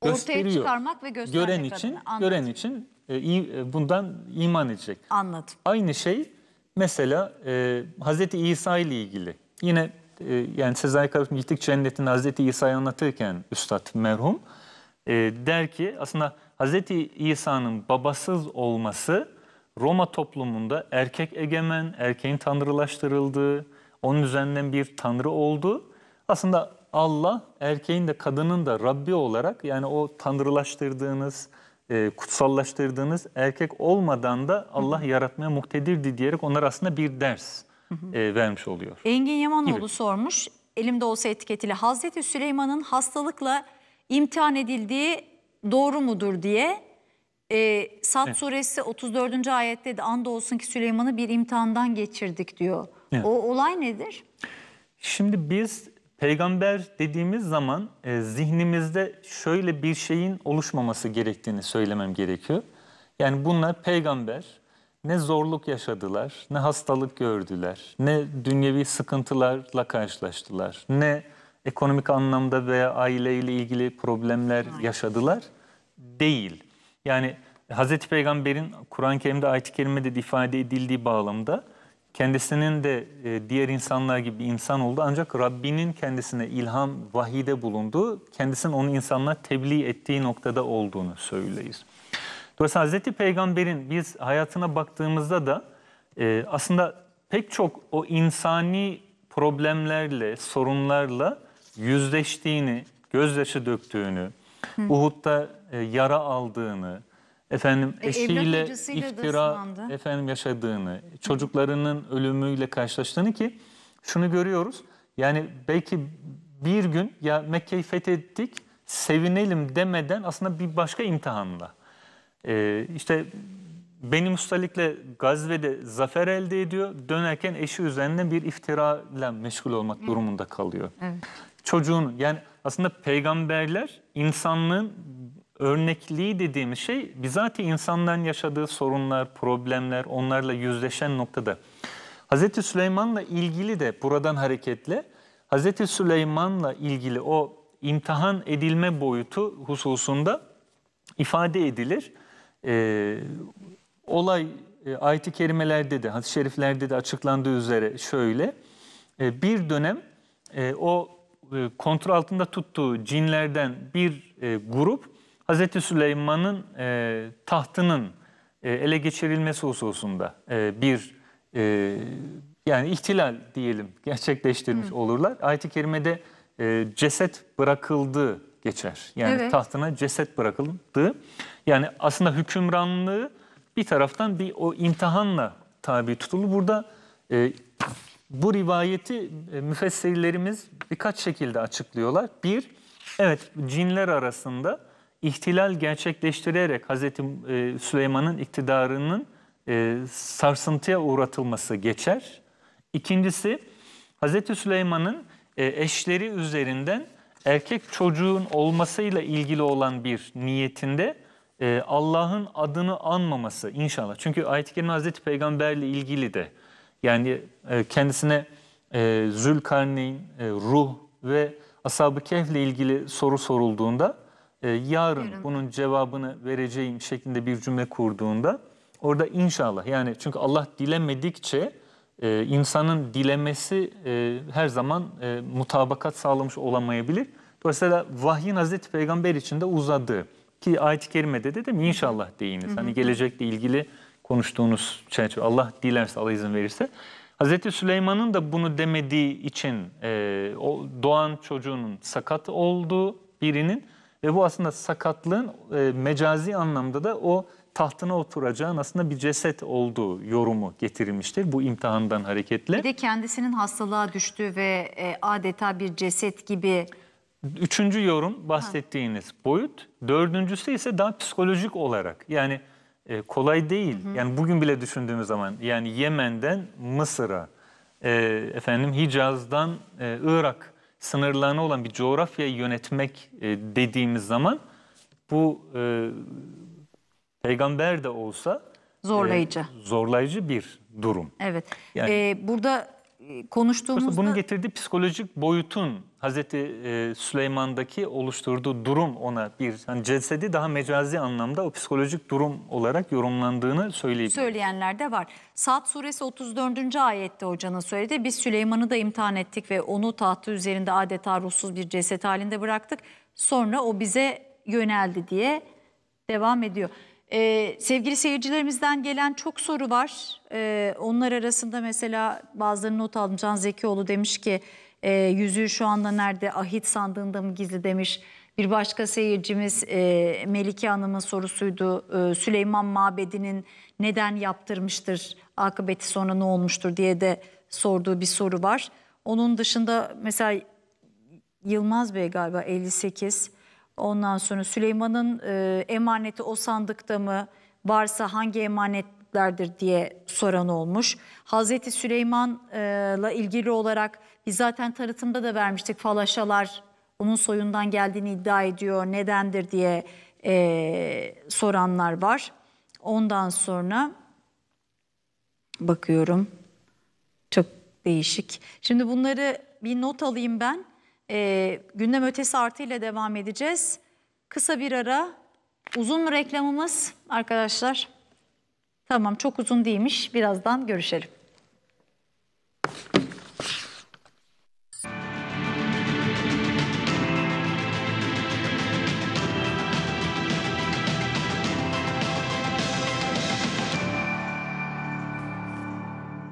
ortaya çıkarmak ve göstermek gören için, Gören için e, e, bundan iman edecek. Anladım. Aynı şey mesela e, Hz. İsa ile ilgili. Yine e, yani Sezai Karakuş İltik Cennet'in Hazreti İsa'yı anlatırken Üstad merhum e, der ki aslında Hz. İsa'nın babasız olması Roma toplumunda erkek egemen, erkeğin tanrılaştırıldığı, onun üzerinden bir tanrı olduğu aslında Allah erkeğin de kadının da Rabbi olarak yani o tanrılaştırdığınız, e, kutsallaştırdığınız erkek olmadan da Allah yaratmaya muhtedirdi diyerek onlar aslında bir ders E, vermiş oluyor. Engin Yamanoğlu gibi. sormuş. Elimde olsa etiketli Hazreti Süleyman'ın hastalıkla imtihan edildiği doğru mudur diye e, Sad evet. suresi 34. ayette de andolsun ki Süleyman'ı bir imtihandan geçirdik diyor. Evet. O olay nedir? Şimdi biz peygamber dediğimiz zaman e, zihnimizde şöyle bir şeyin oluşmaması gerektiğini söylemem gerekiyor. Yani bunlar peygamber ne zorluk yaşadılar, ne hastalık gördüler, ne dünyevi sıkıntılarla karşılaştılar, ne ekonomik anlamda veya aileyle ilgili problemler yaşadılar. Değil. Yani Hz. Peygamber'in Kur'an-ı Kerim'de ayet-i kerimede de ifade edildiği bağlamda kendisinin de e, diğer insanlar gibi insan oldu ancak Rabbinin kendisine ilham, vahide bulunduğu, kendisinin onu insanlara tebliğ ettiği noktada olduğunu söyleyiz. Dolayısıyla Hz. Peygamber'in biz hayatına baktığımızda da e, aslında pek çok o insani problemlerle, sorunlarla yüzleştiğini, gözyaşı döktüğünü, Hı. Uhud'da e, yara aldığını, efendim e, eşiyle iftira efendim yaşadığını, çocuklarının ölümüyle karşılaştığını ki şunu görüyoruz. Yani belki bir gün ya Mekke'yi fethettik, sevinelim demeden aslında bir başka imtihanla. Ee, işte benim ustalikle Gazve'de zafer elde ediyor. Dönerken eşi üzerinden bir iftira ile meşgul olmak Hı. durumunda kalıyor. Evet çocuğun yani aslında peygamberler insanlığın örnekliği dediğimiz şey bizatihi insanların yaşadığı sorunlar, problemler, onlarla yüzleşen noktada. Hz. Süleyman'la ilgili de buradan hareketle Hz. Süleyman'la ilgili o imtihan edilme boyutu hususunda ifade edilir. Ee, olay e, ayet-i kerimelerde de, hadis-i şeriflerde de açıklandığı üzere şöyle. Ee, bir dönem e, o e, kontrol altında tuttuğu cinlerden bir e, grup Hz. Süleyman'ın e, tahtının ele geçirilmesi hususunda e, bir yani ihtilal diyelim gerçekleştirmiş Hı. olurlar. Ayet-i Kerime'de ceset bırakıldı geçer. Yani evet. tahtına ceset bırakıldı. Yani aslında hükümranlığı bir taraftan bir o imtihanla tabi tutulur Burada e, bu rivayeti e, müfessirlerimiz birkaç şekilde açıklıyorlar. Bir, evet cinler arasında ihtilal gerçekleştirerek Hazreti Süleyman'ın iktidarının e, sarsıntıya uğratılması geçer. İkincisi Hazreti Süleyman'ın e, eşleri üzerinden erkek çocuğun olmasıyla ilgili olan bir niyetinde Allah'ın adını anmaması inşallah. Çünkü ayet-i kerime Hazreti Peygamber'le ilgili de yani e, kendisine e, Zülkarneyn, e, Ruh ve Ashab-ı ile ilgili soru sorulduğunda e, yarın Yarın. bunun cevabını vereceğim şeklinde bir cümle kurduğunda orada inşallah yani çünkü Allah dilemedikçe e, insanın dilemesi e, her zaman e, mutabakat sağlamış olamayabilir. Dolayısıyla vahyin Hazreti Peygamber için de uzadı. Ki ayet-i kerimede de değil mi? inşallah deyiniz. Hani gelecekle ilgili konuştuğunuz çerçeve. Şey, Allah dilerse, Allah izin verirse. Hazreti Süleyman'ın da bunu demediği için e, o doğan çocuğunun sakat olduğu birinin ve bu aslında sakatlığın e, mecazi anlamda da o tahtına oturacağın aslında bir ceset olduğu yorumu getirilmiştir bu imtihandan hareketle. Bir de kendisinin hastalığa düştüğü ve e, adeta bir ceset gibi. Üçüncü yorum bahsettiğiniz ha. boyut. Dördüncüsü ise daha psikolojik olarak yani e, kolay değil. Hı hı. Yani bugün bile düşündüğümüz zaman yani Yemen'den Mısır'a, e, efendim Hicaz'dan e, Irak sınırlarına olan bir coğrafyayı yönetmek e, dediğimiz zaman bu e, peygamber de olsa zorlayıcı. E, zorlayıcı bir durum. Evet. Yani, ee, burada konuştuğumuzda... Aslında bunun getirdiği psikolojik boyutun Hazreti e, Süleyman'daki oluşturduğu durum ona bir hani cesedi daha mecazi anlamda o psikolojik durum olarak yorumlandığını söyleyip söyleyenler de var. Saat suresi 34. ayette hocanın söyledi. Biz Süleyman'ı da imtihan ettik ve onu tahtı üzerinde adeta ruhsuz bir ceset halinde bıraktık. Sonra o bize yöneldi diye devam ediyor. Ee, sevgili seyircilerimizden gelen çok soru var. Ee, onlar arasında mesela bazıları not aldım. Can Zekioğlu demiş ki e, yüzüğü şu anda nerede? Ahit sandığında mı gizli demiş. Bir başka seyircimiz e, Melike Hanım'ın sorusuydu. E, Süleyman Mabedi'nin neden yaptırmıştır, akıbeti sonra ne olmuştur diye de sorduğu bir soru var. Onun dışında mesela Yılmaz Bey galiba 58 Ondan sonra Süleyman'ın e, emaneti o sandıkta mı varsa hangi emanetlerdir diye soran olmuş. Hazreti Süleyman'la e, ilgili olarak biz zaten tanıtımda da vermiştik falaşalar onun soyundan geldiğini iddia ediyor nedendir diye e, soranlar var. Ondan sonra bakıyorum çok değişik. Şimdi bunları bir not alayım ben. E, gündem ötesi artı ile devam edeceğiz. Kısa bir ara. Uzun mu reklamımız arkadaşlar? Tamam çok uzun değilmiş. Birazdan görüşelim.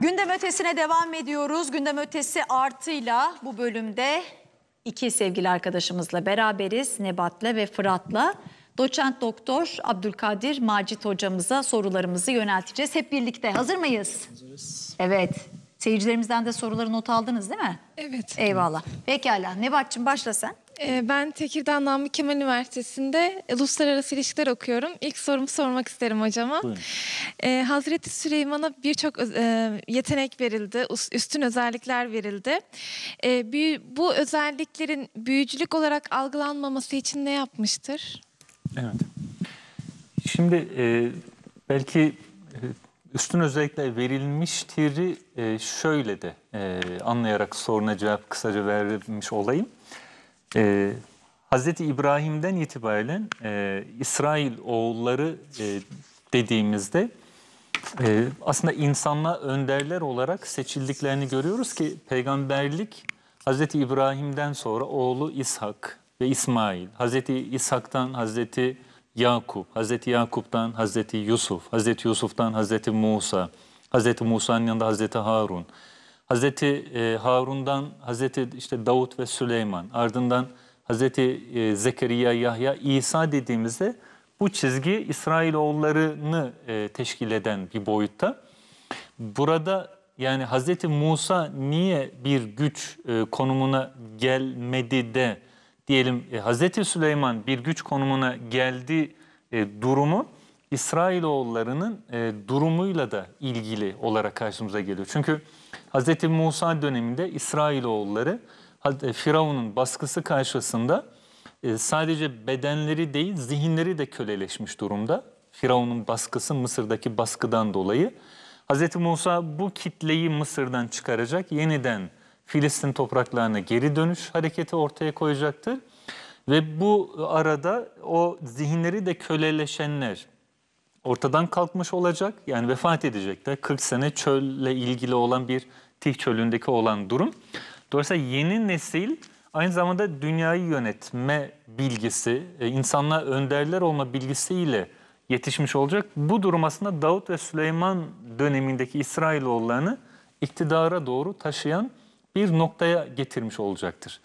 Gündem ötesine devam ediyoruz. Gündem ötesi artıyla bu bölümde iki sevgili arkadaşımızla beraberiz. Nebat'la ve Fırat'la. Doçent Doktor Abdülkadir Macit hocamıza sorularımızı yönelteceğiz. Hep birlikte hazır mıyız? Hazırız. Evet. Seyircilerimizden de soruları not aldınız değil mi? Evet. Eyvallah. Pekala. Nebat'cığım başla sen. Ee, ben Tekirdağ Namık Kemal Üniversitesi'nde Uluslararası ilişkiler okuyorum. İlk sorumu sormak isterim hocama. Ee, Hazreti Süleyman'a birçok e, yetenek verildi, üstün özellikler verildi. Ee, büyü, bu özelliklerin büyücülük olarak algılanmaması için ne yapmıştır? Evet. Şimdi e, belki e, Üstün özellikle verilmiş tiri e, şöyle de e, anlayarak soruna cevap kısaca vermiş olayım. E, Hz. İbrahim'den itibaren e, İsrail oğulları e, dediğimizde e, aslında insanla önderler olarak seçildiklerini görüyoruz ki peygamberlik Hz. İbrahim'den sonra oğlu İshak ve İsmail, Hz. İshak'tan Hz. Yakup, Hazreti Yakup'tan Hazreti Yusuf, Hazreti Yusuf'tan Hazreti Musa, Hazreti Musa'nın yanında Hazreti Harun, Hazreti e, Harun'dan Hazreti işte Davut ve Süleyman, ardından Hazreti e, Zekeriya, Yahya, İsa dediğimizde bu çizgi İsrailoğullarını e, teşkil eden bir boyutta. Burada yani Hazreti Musa niye bir güç e, konumuna gelmedi de diyelim e, Hazreti Süleyman bir güç konumuna geldi e, durumu İsrailoğullarının e, durumuyla da ilgili olarak karşımıza geliyor. Çünkü Hazreti Musa döneminde İsrailoğulları e, Firavun'un baskısı karşısında e, sadece bedenleri değil zihinleri de köleleşmiş durumda. Firavun'un baskısı Mısır'daki baskıdan dolayı. Hazreti Musa bu kitleyi Mısır'dan çıkaracak, yeniden Filistin topraklarına geri dönüş hareketi ortaya koyacaktır. Ve bu arada o zihinleri de köleleşenler ortadan kalkmış olacak. Yani vefat edecekler. 40 sene çölle ilgili olan bir Tih çölündeki olan durum. Dolayısıyla yeni nesil aynı zamanda dünyayı yönetme bilgisi, e, insanlar önderler olma bilgisiyle yetişmiş olacak. Bu durum aslında Davut ve Süleyman dönemindeki İsrailoğullarını iktidara doğru taşıyan bir noktaya getirmiş olacaktır.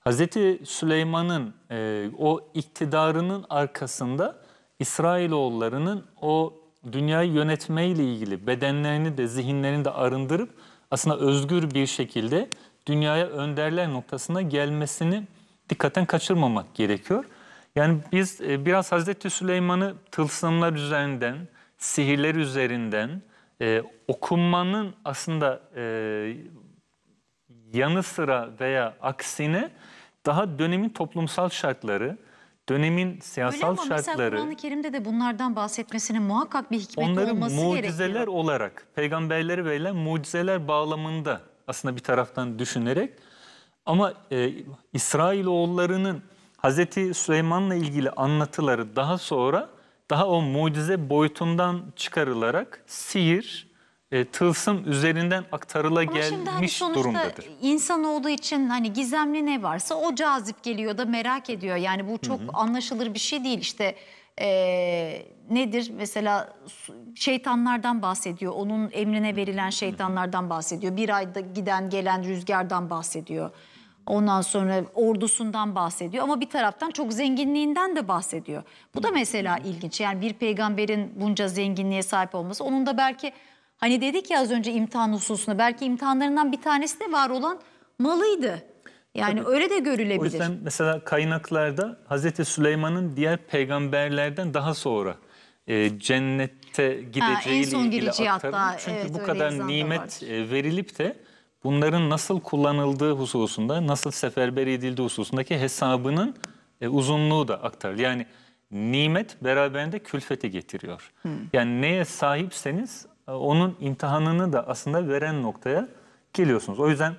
Hazreti Süleyman'ın e, o iktidarının arkasında İsrailoğullarının o dünyayı yönetmeyle ilgili bedenlerini de zihinlerini de arındırıp aslında özgür bir şekilde dünyaya önderler noktasına gelmesini dikkaten kaçırmamak gerekiyor. Yani biz e, biraz Hazreti Süleyman'ı tılsımlar üzerinden, sihirler üzerinden, e, okunmanın aslında e, yanı sıra veya aksine daha dönemin toplumsal şartları, dönemin siyasal Öyle ama şartları... Kur'an-ı Kerim'de de bunlardan bahsetmesinin muhakkak bir hikmet onları olması gerekiyor. Onları mucizeler olarak, peygamberleri verilen mucizeler bağlamında aslında bir taraftan düşünerek ama e, İsrailoğullarının Hazreti Süleyman'la ilgili anlatıları daha sonra daha o mucize boyutundan çıkarılarak sihir, e, tılsım üzerinden aktarıla Ama hani gelmiş hani durumdadır. İnsan olduğu için hani gizemli ne varsa o cazip geliyor da merak ediyor. Yani bu çok Hı -hı. anlaşılır bir şey değil işte. E, nedir mesela şeytanlardan bahsediyor onun emrine verilen şeytanlardan bahsediyor bir ayda giden gelen rüzgardan bahsediyor ondan sonra ordusundan bahsediyor ama bir taraftan çok zenginliğinden de bahsediyor bu da mesela ilginç yani bir peygamberin bunca zenginliğe sahip olması onun da belki Hani dedik ya az önce imtihan hususunda belki imtihanlarından bir tanesi de var olan malıydı. Yani Tabii. öyle de görülebilir. O yüzden mesela kaynaklarda Hazreti Süleyman'ın diğer peygamberlerden daha sonra e, cennette gideceğiyle ha, ilgili aktarılır. Çünkü evet, bu kadar nimet var. E, verilip de bunların nasıl kullanıldığı hususunda, nasıl seferber edildiği hususundaki hesabının e, uzunluğu da aktarılır. Yani nimet beraberinde külfeti getiriyor. Hmm. Yani neye sahipseniz ee, onun imtihanını da aslında veren noktaya geliyorsunuz. O yüzden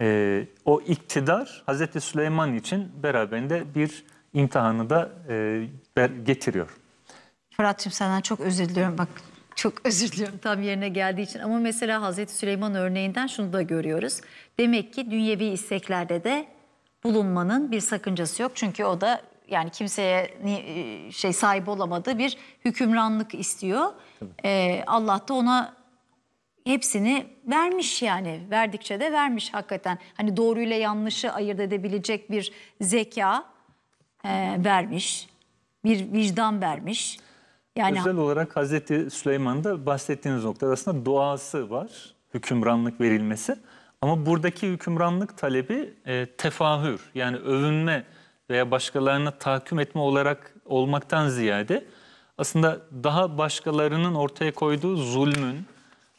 e, o iktidar Hazreti Süleyman için beraberinde bir imtihanı da e, getiriyor. Fırat'cığım senden çok özür diliyorum. Bak çok özür diliyorum tam yerine geldiği için. Ama mesela Hazreti Süleyman örneğinden şunu da görüyoruz. Demek ki dünyevi isteklerde de bulunmanın bir sakıncası yok. Çünkü o da yani kimseye e, şey sahip olamadığı bir hükümranlık istiyor. E, Allah da ona hepsini vermiş yani verdikçe de vermiş hakikaten. Hani doğruyla yanlışı ayırt edebilecek bir zeka e, vermiş, bir vicdan vermiş. Yani Özel olarak Hazreti Süleyman'da bahsettiğiniz noktada aslında duası var, hükümranlık verilmesi. Ama buradaki hükümranlık talebi e, tefahür yani övünme veya başkalarına tahakküm etme olarak olmaktan ziyade aslında daha başkalarının ortaya koyduğu zulmün,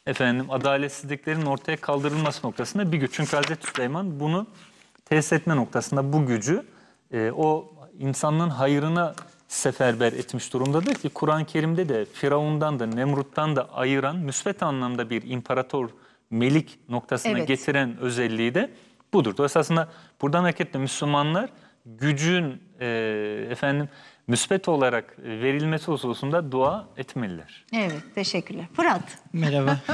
efendim adaletsizliklerin ortaya kaldırılması noktasında bir güç. Çünkü Hz. Süleyman bunu tesis etme noktasında bu gücü e, o insanlığın hayrına seferber etmiş durumdadır ki Kur'an-ı Kerim'de de Firavun'dan da Nemrut'tan da ayıran müsbet anlamda bir imparator melik noktasına evet. getiren özelliği de budur. Dolayısıyla aslında buradan hareketle Müslümanlar gücün e, efendim müspet olarak verilmesi hususunda dua etmeliler. Evet, teşekkürler. Fırat. Merhaba.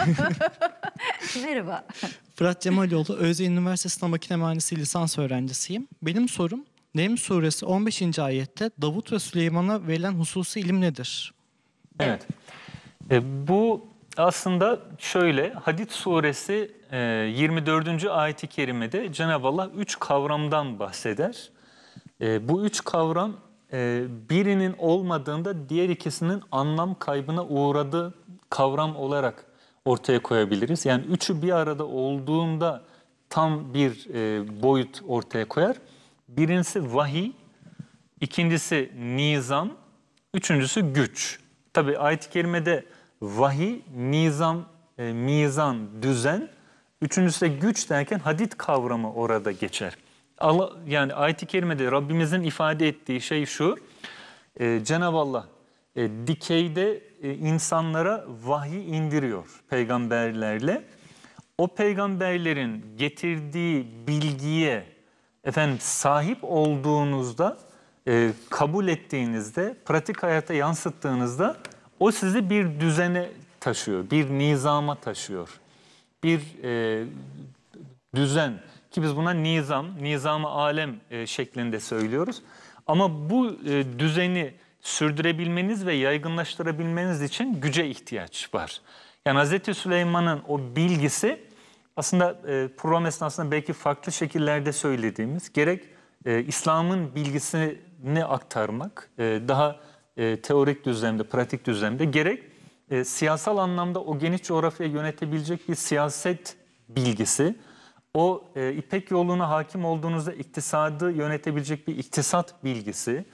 Merhaba. Fırat Cemaloğlu, Özel Üniversitesi Makine Mühendisliği lisans öğrencisiyim. Benim sorum, Neml Suresi 15. ayette Davut ve Süleyman'a verilen hususi ilim nedir? Evet. E, bu aslında şöyle, Hadid Suresi e, 24. ayet-i kerimede Cenab-ı Allah üç kavramdan bahseder. Ee, bu üç kavram e, birinin olmadığında diğer ikisinin anlam kaybına uğradığı kavram olarak ortaya koyabiliriz. Yani üçü bir arada olduğunda tam bir e, boyut ortaya koyar. Birincisi vahiy, ikincisi nizam, üçüncüsü güç. Tabi ayet-i kerimede vahiy, nizam, e, mizan, düzen, üçüncüsü de güç derken hadit kavramı orada geçer. Allah, yani ayet-i kerimede Rabbimizin ifade ettiği şey şu. E, Cenab-ı Allah e, dikeyde e, insanlara vahyi indiriyor peygamberlerle. O peygamberlerin getirdiği bilgiye efendim sahip olduğunuzda, e, kabul ettiğinizde, pratik hayata yansıttığınızda o sizi bir düzene taşıyor, bir nizama taşıyor. Bir e, düzen, ki biz buna nizam, nizamı alem e, şeklinde söylüyoruz. Ama bu e, düzeni sürdürebilmeniz ve yaygınlaştırabilmeniz için güce ihtiyaç var. Yani Hz. Süleyman'ın o bilgisi aslında e, program esnasında belki farklı şekillerde söylediğimiz gerek e, İslam'ın bilgisini aktarmak e, daha e, teorik düzlemde, pratik düzlemde gerek e, siyasal anlamda o geniş coğrafyayı yönetebilecek bir siyaset bilgisi, o e, İpek yoluna hakim olduğunuzda iktisadı yönetebilecek bir iktisat bilgisi.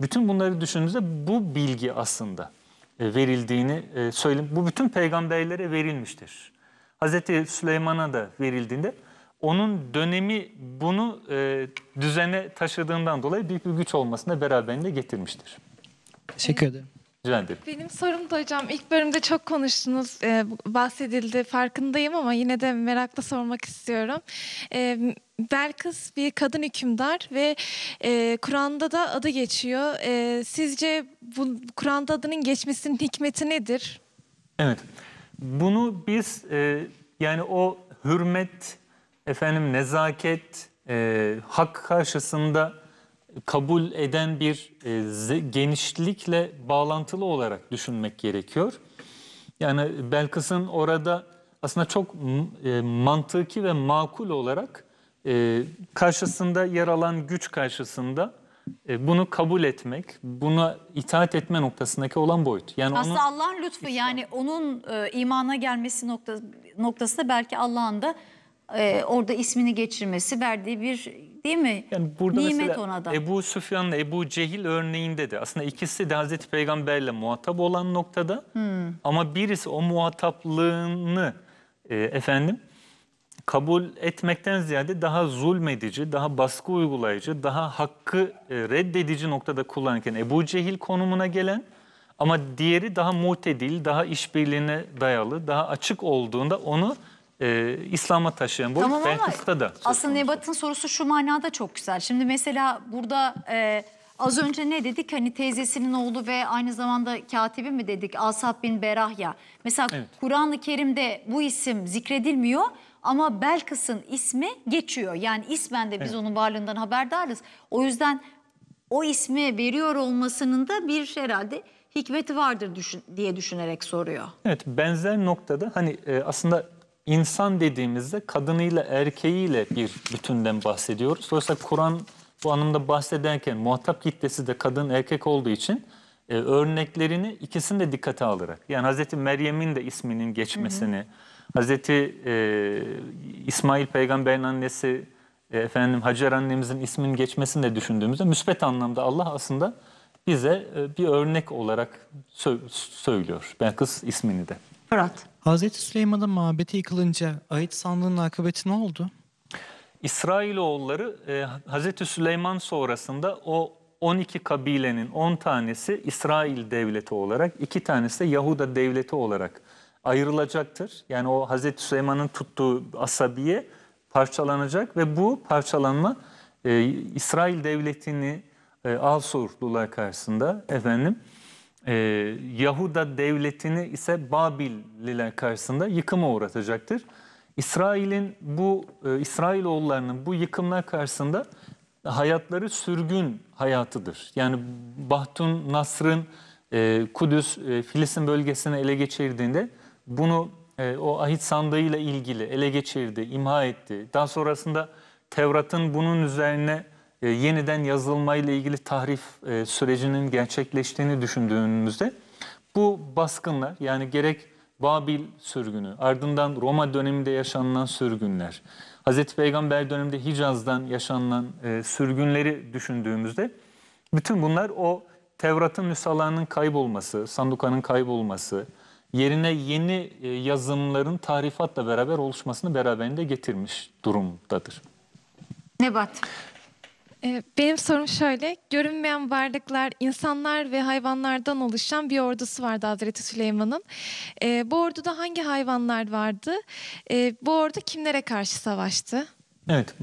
Bütün bunları düşündüğünüzde bu bilgi aslında e, verildiğini e, söyleyeyim. Bu bütün peygamberlere verilmiştir. Hazreti Süleyman'a da verildiğinde onun dönemi bunu e, düzene taşıdığından dolayı büyük bir güç olmasına beraberinde getirmiştir. Teşekkür ederim. Rica Benim sorum da hocam ilk bölümde çok konuştunuz, e, bahsedildi farkındayım ama yine de merakla sormak istiyorum. E, Belkıs bir kadın hükümdar ve e, Kur'an'da da adı geçiyor. E, sizce bu Kur'an'da adının geçmesinin hikmeti nedir? Evet, bunu biz e, yani o hürmet, efendim nezaket, e, hak karşısında kabul eden bir e, genişlikle bağlantılı olarak düşünmek gerekiyor. Yani Belkıs'ın orada aslında çok e, mantıki ve makul olarak e, karşısında yer alan güç karşısında e, bunu kabul etmek, buna itaat etme noktasındaki olan boyut. Yani Aslında onun, Allah'ın lütfu işte, yani onun e, imana gelmesi nokta, noktasında belki Allah'ın da e, orada ismini geçirmesi, verdiği bir Değil mi? Yani burada Nimet mesela ona da. Ebu Süfyan'la Ebu Cehil örneğinde de aslında ikisi de Hazreti Peygamber'le muhatap olan noktada hmm. ama birisi o muhataplığını e, efendim kabul etmekten ziyade daha zulmedici, daha baskı uygulayıcı, daha hakkı e, reddedici noktada kullanırken Ebu Cehil konumuna gelen ama diğeri daha mutedil, daha işbirliğine dayalı, daha açık olduğunda onu e, İslam'a taşıyan bu tamam ama fıkta da. Aslında Nebat'ın sorusu şu manada çok güzel. Şimdi mesela burada e, az önce ne dedik? Hani teyzesinin oğlu ve aynı zamanda katibi mi dedik? Asap bin Berahya. Mesela evet. Kur'an-ı Kerim'de bu isim zikredilmiyor ama Belkıs'ın ismi geçiyor. Yani ismen de biz evet. onun varlığından haberdarız. O yüzden o ismi veriyor olmasının da bir herhalde hikmeti vardır düşün, diye düşünerek soruyor. Evet benzer noktada hani e, aslında insan dediğimizde kadınıyla erkeğiyle bir bütünden bahsediyoruz. Oysa Kur'an bu anlamda bahsederken muhatap kitlesi de kadın erkek olduğu için e, örneklerini ikisini de dikkate alarak yani Hazreti Meryem'in de isminin geçmesini, hı hı. Hz. E, İsmail peygamberin annesi e, efendim Hacer annemizin isminin geçmesini de düşündüğümüzde müspet anlamda Allah aslında bize e, bir örnek olarak sö söylüyor. kız ismini de. Fırat. Hazreti Süleyman'ın mabeti yıkılınca ait sandığın akıbeti ne oldu? İsrailoğulları e, Hazreti Süleyman sonrasında o 12 kabilenin 10 tanesi İsrail devleti olarak, iki tanesi de Yahuda devleti olarak ayrılacaktır. Yani o Hazreti Süleyman'ın tuttuğu asabiye parçalanacak ve bu parçalanma e, İsrail devletini e, Asurlular karşısında efendim e, Yahuda devletini ise Babilliler karşısında yıkıma uğratacaktır. İsrail'in bu e, İsrailoğullarının bu yıkımlar karşısında hayatları sürgün hayatıdır. Yani Bahtun Nasr'ın e, Kudüs, e, Filistin bölgesini ele geçirdiğinde bunu e, o ahit sandığıyla ilgili ele geçirdi, imha etti. Daha sonrasında Tevrat'ın bunun üzerine e, yeniden yazılmayla ilgili tahrif e, sürecinin gerçekleştiğini düşündüğümüzde bu baskınlar yani gerek Babil sürgünü, ardından Roma döneminde yaşanılan sürgünler, Hazreti Peygamber döneminde Hicaz'dan yaşanılan e, sürgünleri düşündüğümüzde bütün bunlar o Tevrat'ın nüshalarının kaybolması, sandukanın kaybolması, yerine yeni e, yazımların tarifatla beraber oluşmasını beraberinde getirmiş durumdadır. Nebat. Ee, benim sorum şöyle. Görünmeyen varlıklar insanlar ve hayvanlardan oluşan bir ordusu vardı Hazreti Süleyman'ın. Ee, bu orduda hangi hayvanlar vardı? Ee, bu ordu kimlere karşı savaştı? Evet.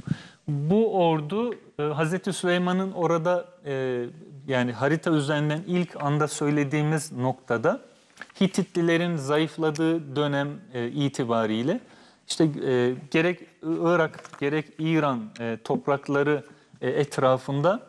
Bu ordu e, Hazreti Süleyman'ın orada e, yani harita üzerinden ilk anda söylediğimiz noktada Hititlilerin zayıfladığı dönem e, itibariyle işte e, gerek Irak gerek İran e, toprakları e, etrafında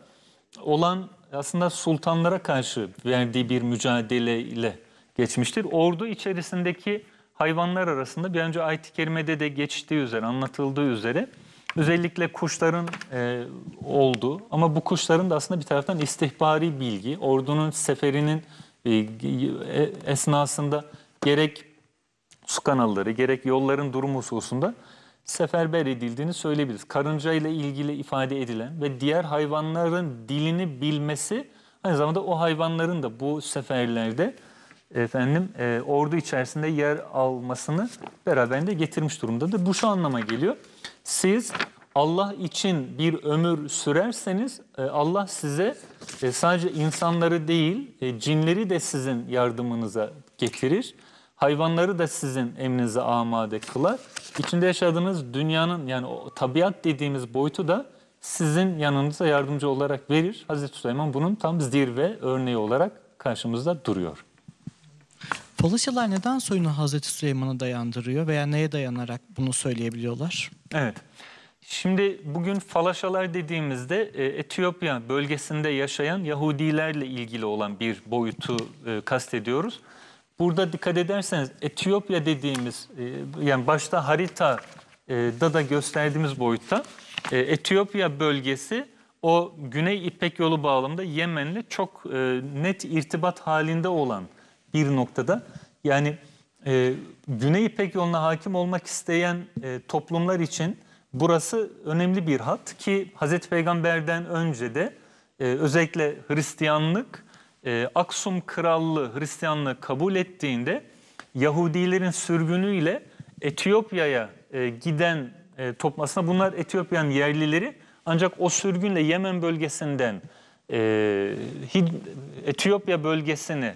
olan aslında sultanlara karşı verdiği bir mücadele ile geçmiştir. Ordu içerisindeki hayvanlar arasında bir önce ayet-i kerimede de geçtiği üzere, anlatıldığı üzere özellikle kuşların e, olduğu ama bu kuşların da aslında bir taraftan istihbari bilgi, ordunun seferinin e, e esnasında gerek su kanalları, gerek yolların durumu hususunda seferber edildiğini söyleyebiliriz. Karınca ile ilgili ifade edilen ve diğer hayvanların dilini bilmesi aynı zamanda o hayvanların da bu seferlerde efendim e, ordu içerisinde yer almasını beraberinde getirmiş durumdadır. Bu şu anlama geliyor. Siz Allah için bir ömür sürerseniz e, Allah size e, sadece insanları değil e, cinleri de sizin yardımınıza getirir hayvanları da sizin emrinize amade kılar. İçinde yaşadığınız dünyanın yani o tabiat dediğimiz boyutu da sizin yanınıza yardımcı olarak verir. Hazreti Süleyman bunun tam zirve örneği olarak karşımızda duruyor. Palaşalar neden soyunu Hazreti Süleyman'a dayandırıyor veya neye dayanarak bunu söyleyebiliyorlar? Evet. Şimdi bugün falaşalar dediğimizde e, Etiyopya bölgesinde yaşayan Yahudilerle ilgili olan bir boyutu e, kastediyoruz. Burada dikkat ederseniz Etiyopya dediğimiz e, yani başta harita da da gösterdiğimiz boyutta e, Etiyopya bölgesi o Güney İpek yolu bağlamında Yemen'le çok e, net irtibat halinde olan bir noktada. Yani Güney İpek yoluna hakim olmak isteyen toplumlar için burası önemli bir hat ki Hazreti Peygamber'den önce de özellikle Hristiyanlık e, Aksum Krallığı Hristiyanlığı kabul ettiğinde Yahudilerin sürgünüyle Etiyopya'ya e, giden e, toplum aslında bunlar Etiyopya'nın yerlileri ancak o sürgünle Yemen bölgesinden e, Etiyopya bölgesini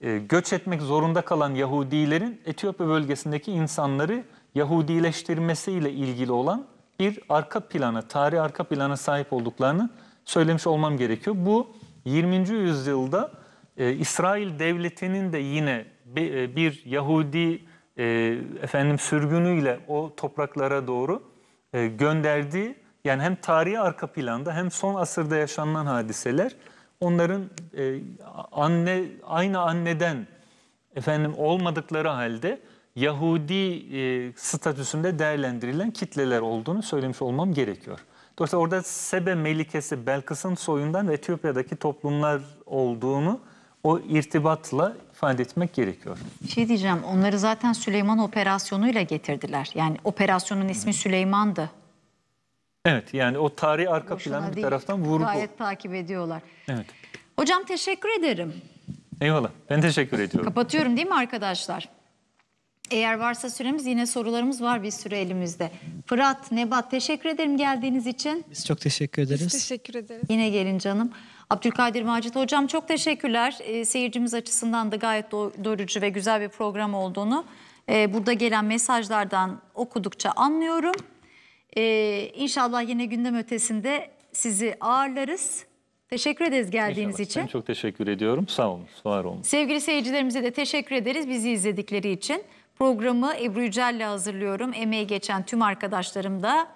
e, göç etmek zorunda kalan Yahudilerin Etiyopya bölgesindeki insanları Yahudileştirmesiyle ilgili olan bir arka plana, tarih arka plana sahip olduklarını söylemiş olmam gerekiyor. Bu 20. yüzyılda e, İsrail devletinin de yine bir, e, bir Yahudi e, efendim sürgünüyle o topraklara doğru e, gönderdiği yani hem tarihi arka planda hem son asırda yaşanan hadiseler onların e, anne aynı anneden efendim olmadıkları halde Yahudi e, statüsünde değerlendirilen kitleler olduğunu söylemiş olmam gerekiyor. Dolayısıyla orada Sebe Melikesi Belkıs'ın soyundan Etiyopya'daki toplumlar olduğunu o irtibatla ifade etmek gerekiyor. Şey diyeceğim onları zaten Süleyman operasyonuyla getirdiler. Yani operasyonun ismi Süleyman'dı. Evet yani o tarih arka Boşuna planı bir taraftan vurgu. Gayet takip ediyorlar. Evet. Hocam teşekkür ederim. Eyvallah ben teşekkür ediyorum. Kapatıyorum değil mi arkadaşlar? Eğer varsa süremiz yine sorularımız var bir süre elimizde. Fırat, Nebat teşekkür ederim geldiğiniz için. Biz çok teşekkür ederiz. Biz teşekkür ederiz. Yine gelin canım. Abdülkadir Macit hocam çok teşekkürler. E, seyircimiz açısından da gayet doyurucu ve güzel bir program olduğunu e, burada gelen mesajlardan okudukça anlıyorum. E, inşallah yine gündem ötesinde sizi ağırlarız. Teşekkür ederiz geldiğiniz İnşallah. için. Ben çok teşekkür ediyorum. Sağ olun, var olun. Sevgili seyircilerimize de teşekkür ederiz bizi izledikleri için. Programı Ebru Yücel'le hazırlıyorum. Emeği geçen tüm arkadaşlarım da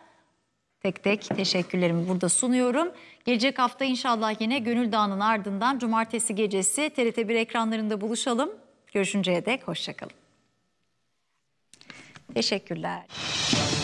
tek tek teşekkürlerimi burada sunuyorum. Gelecek hafta inşallah yine Gönül Dağı'nın ardından cumartesi gecesi TRT1 ekranlarında buluşalım. Görüşünceye dek hoşçakalın. Teşekkürler.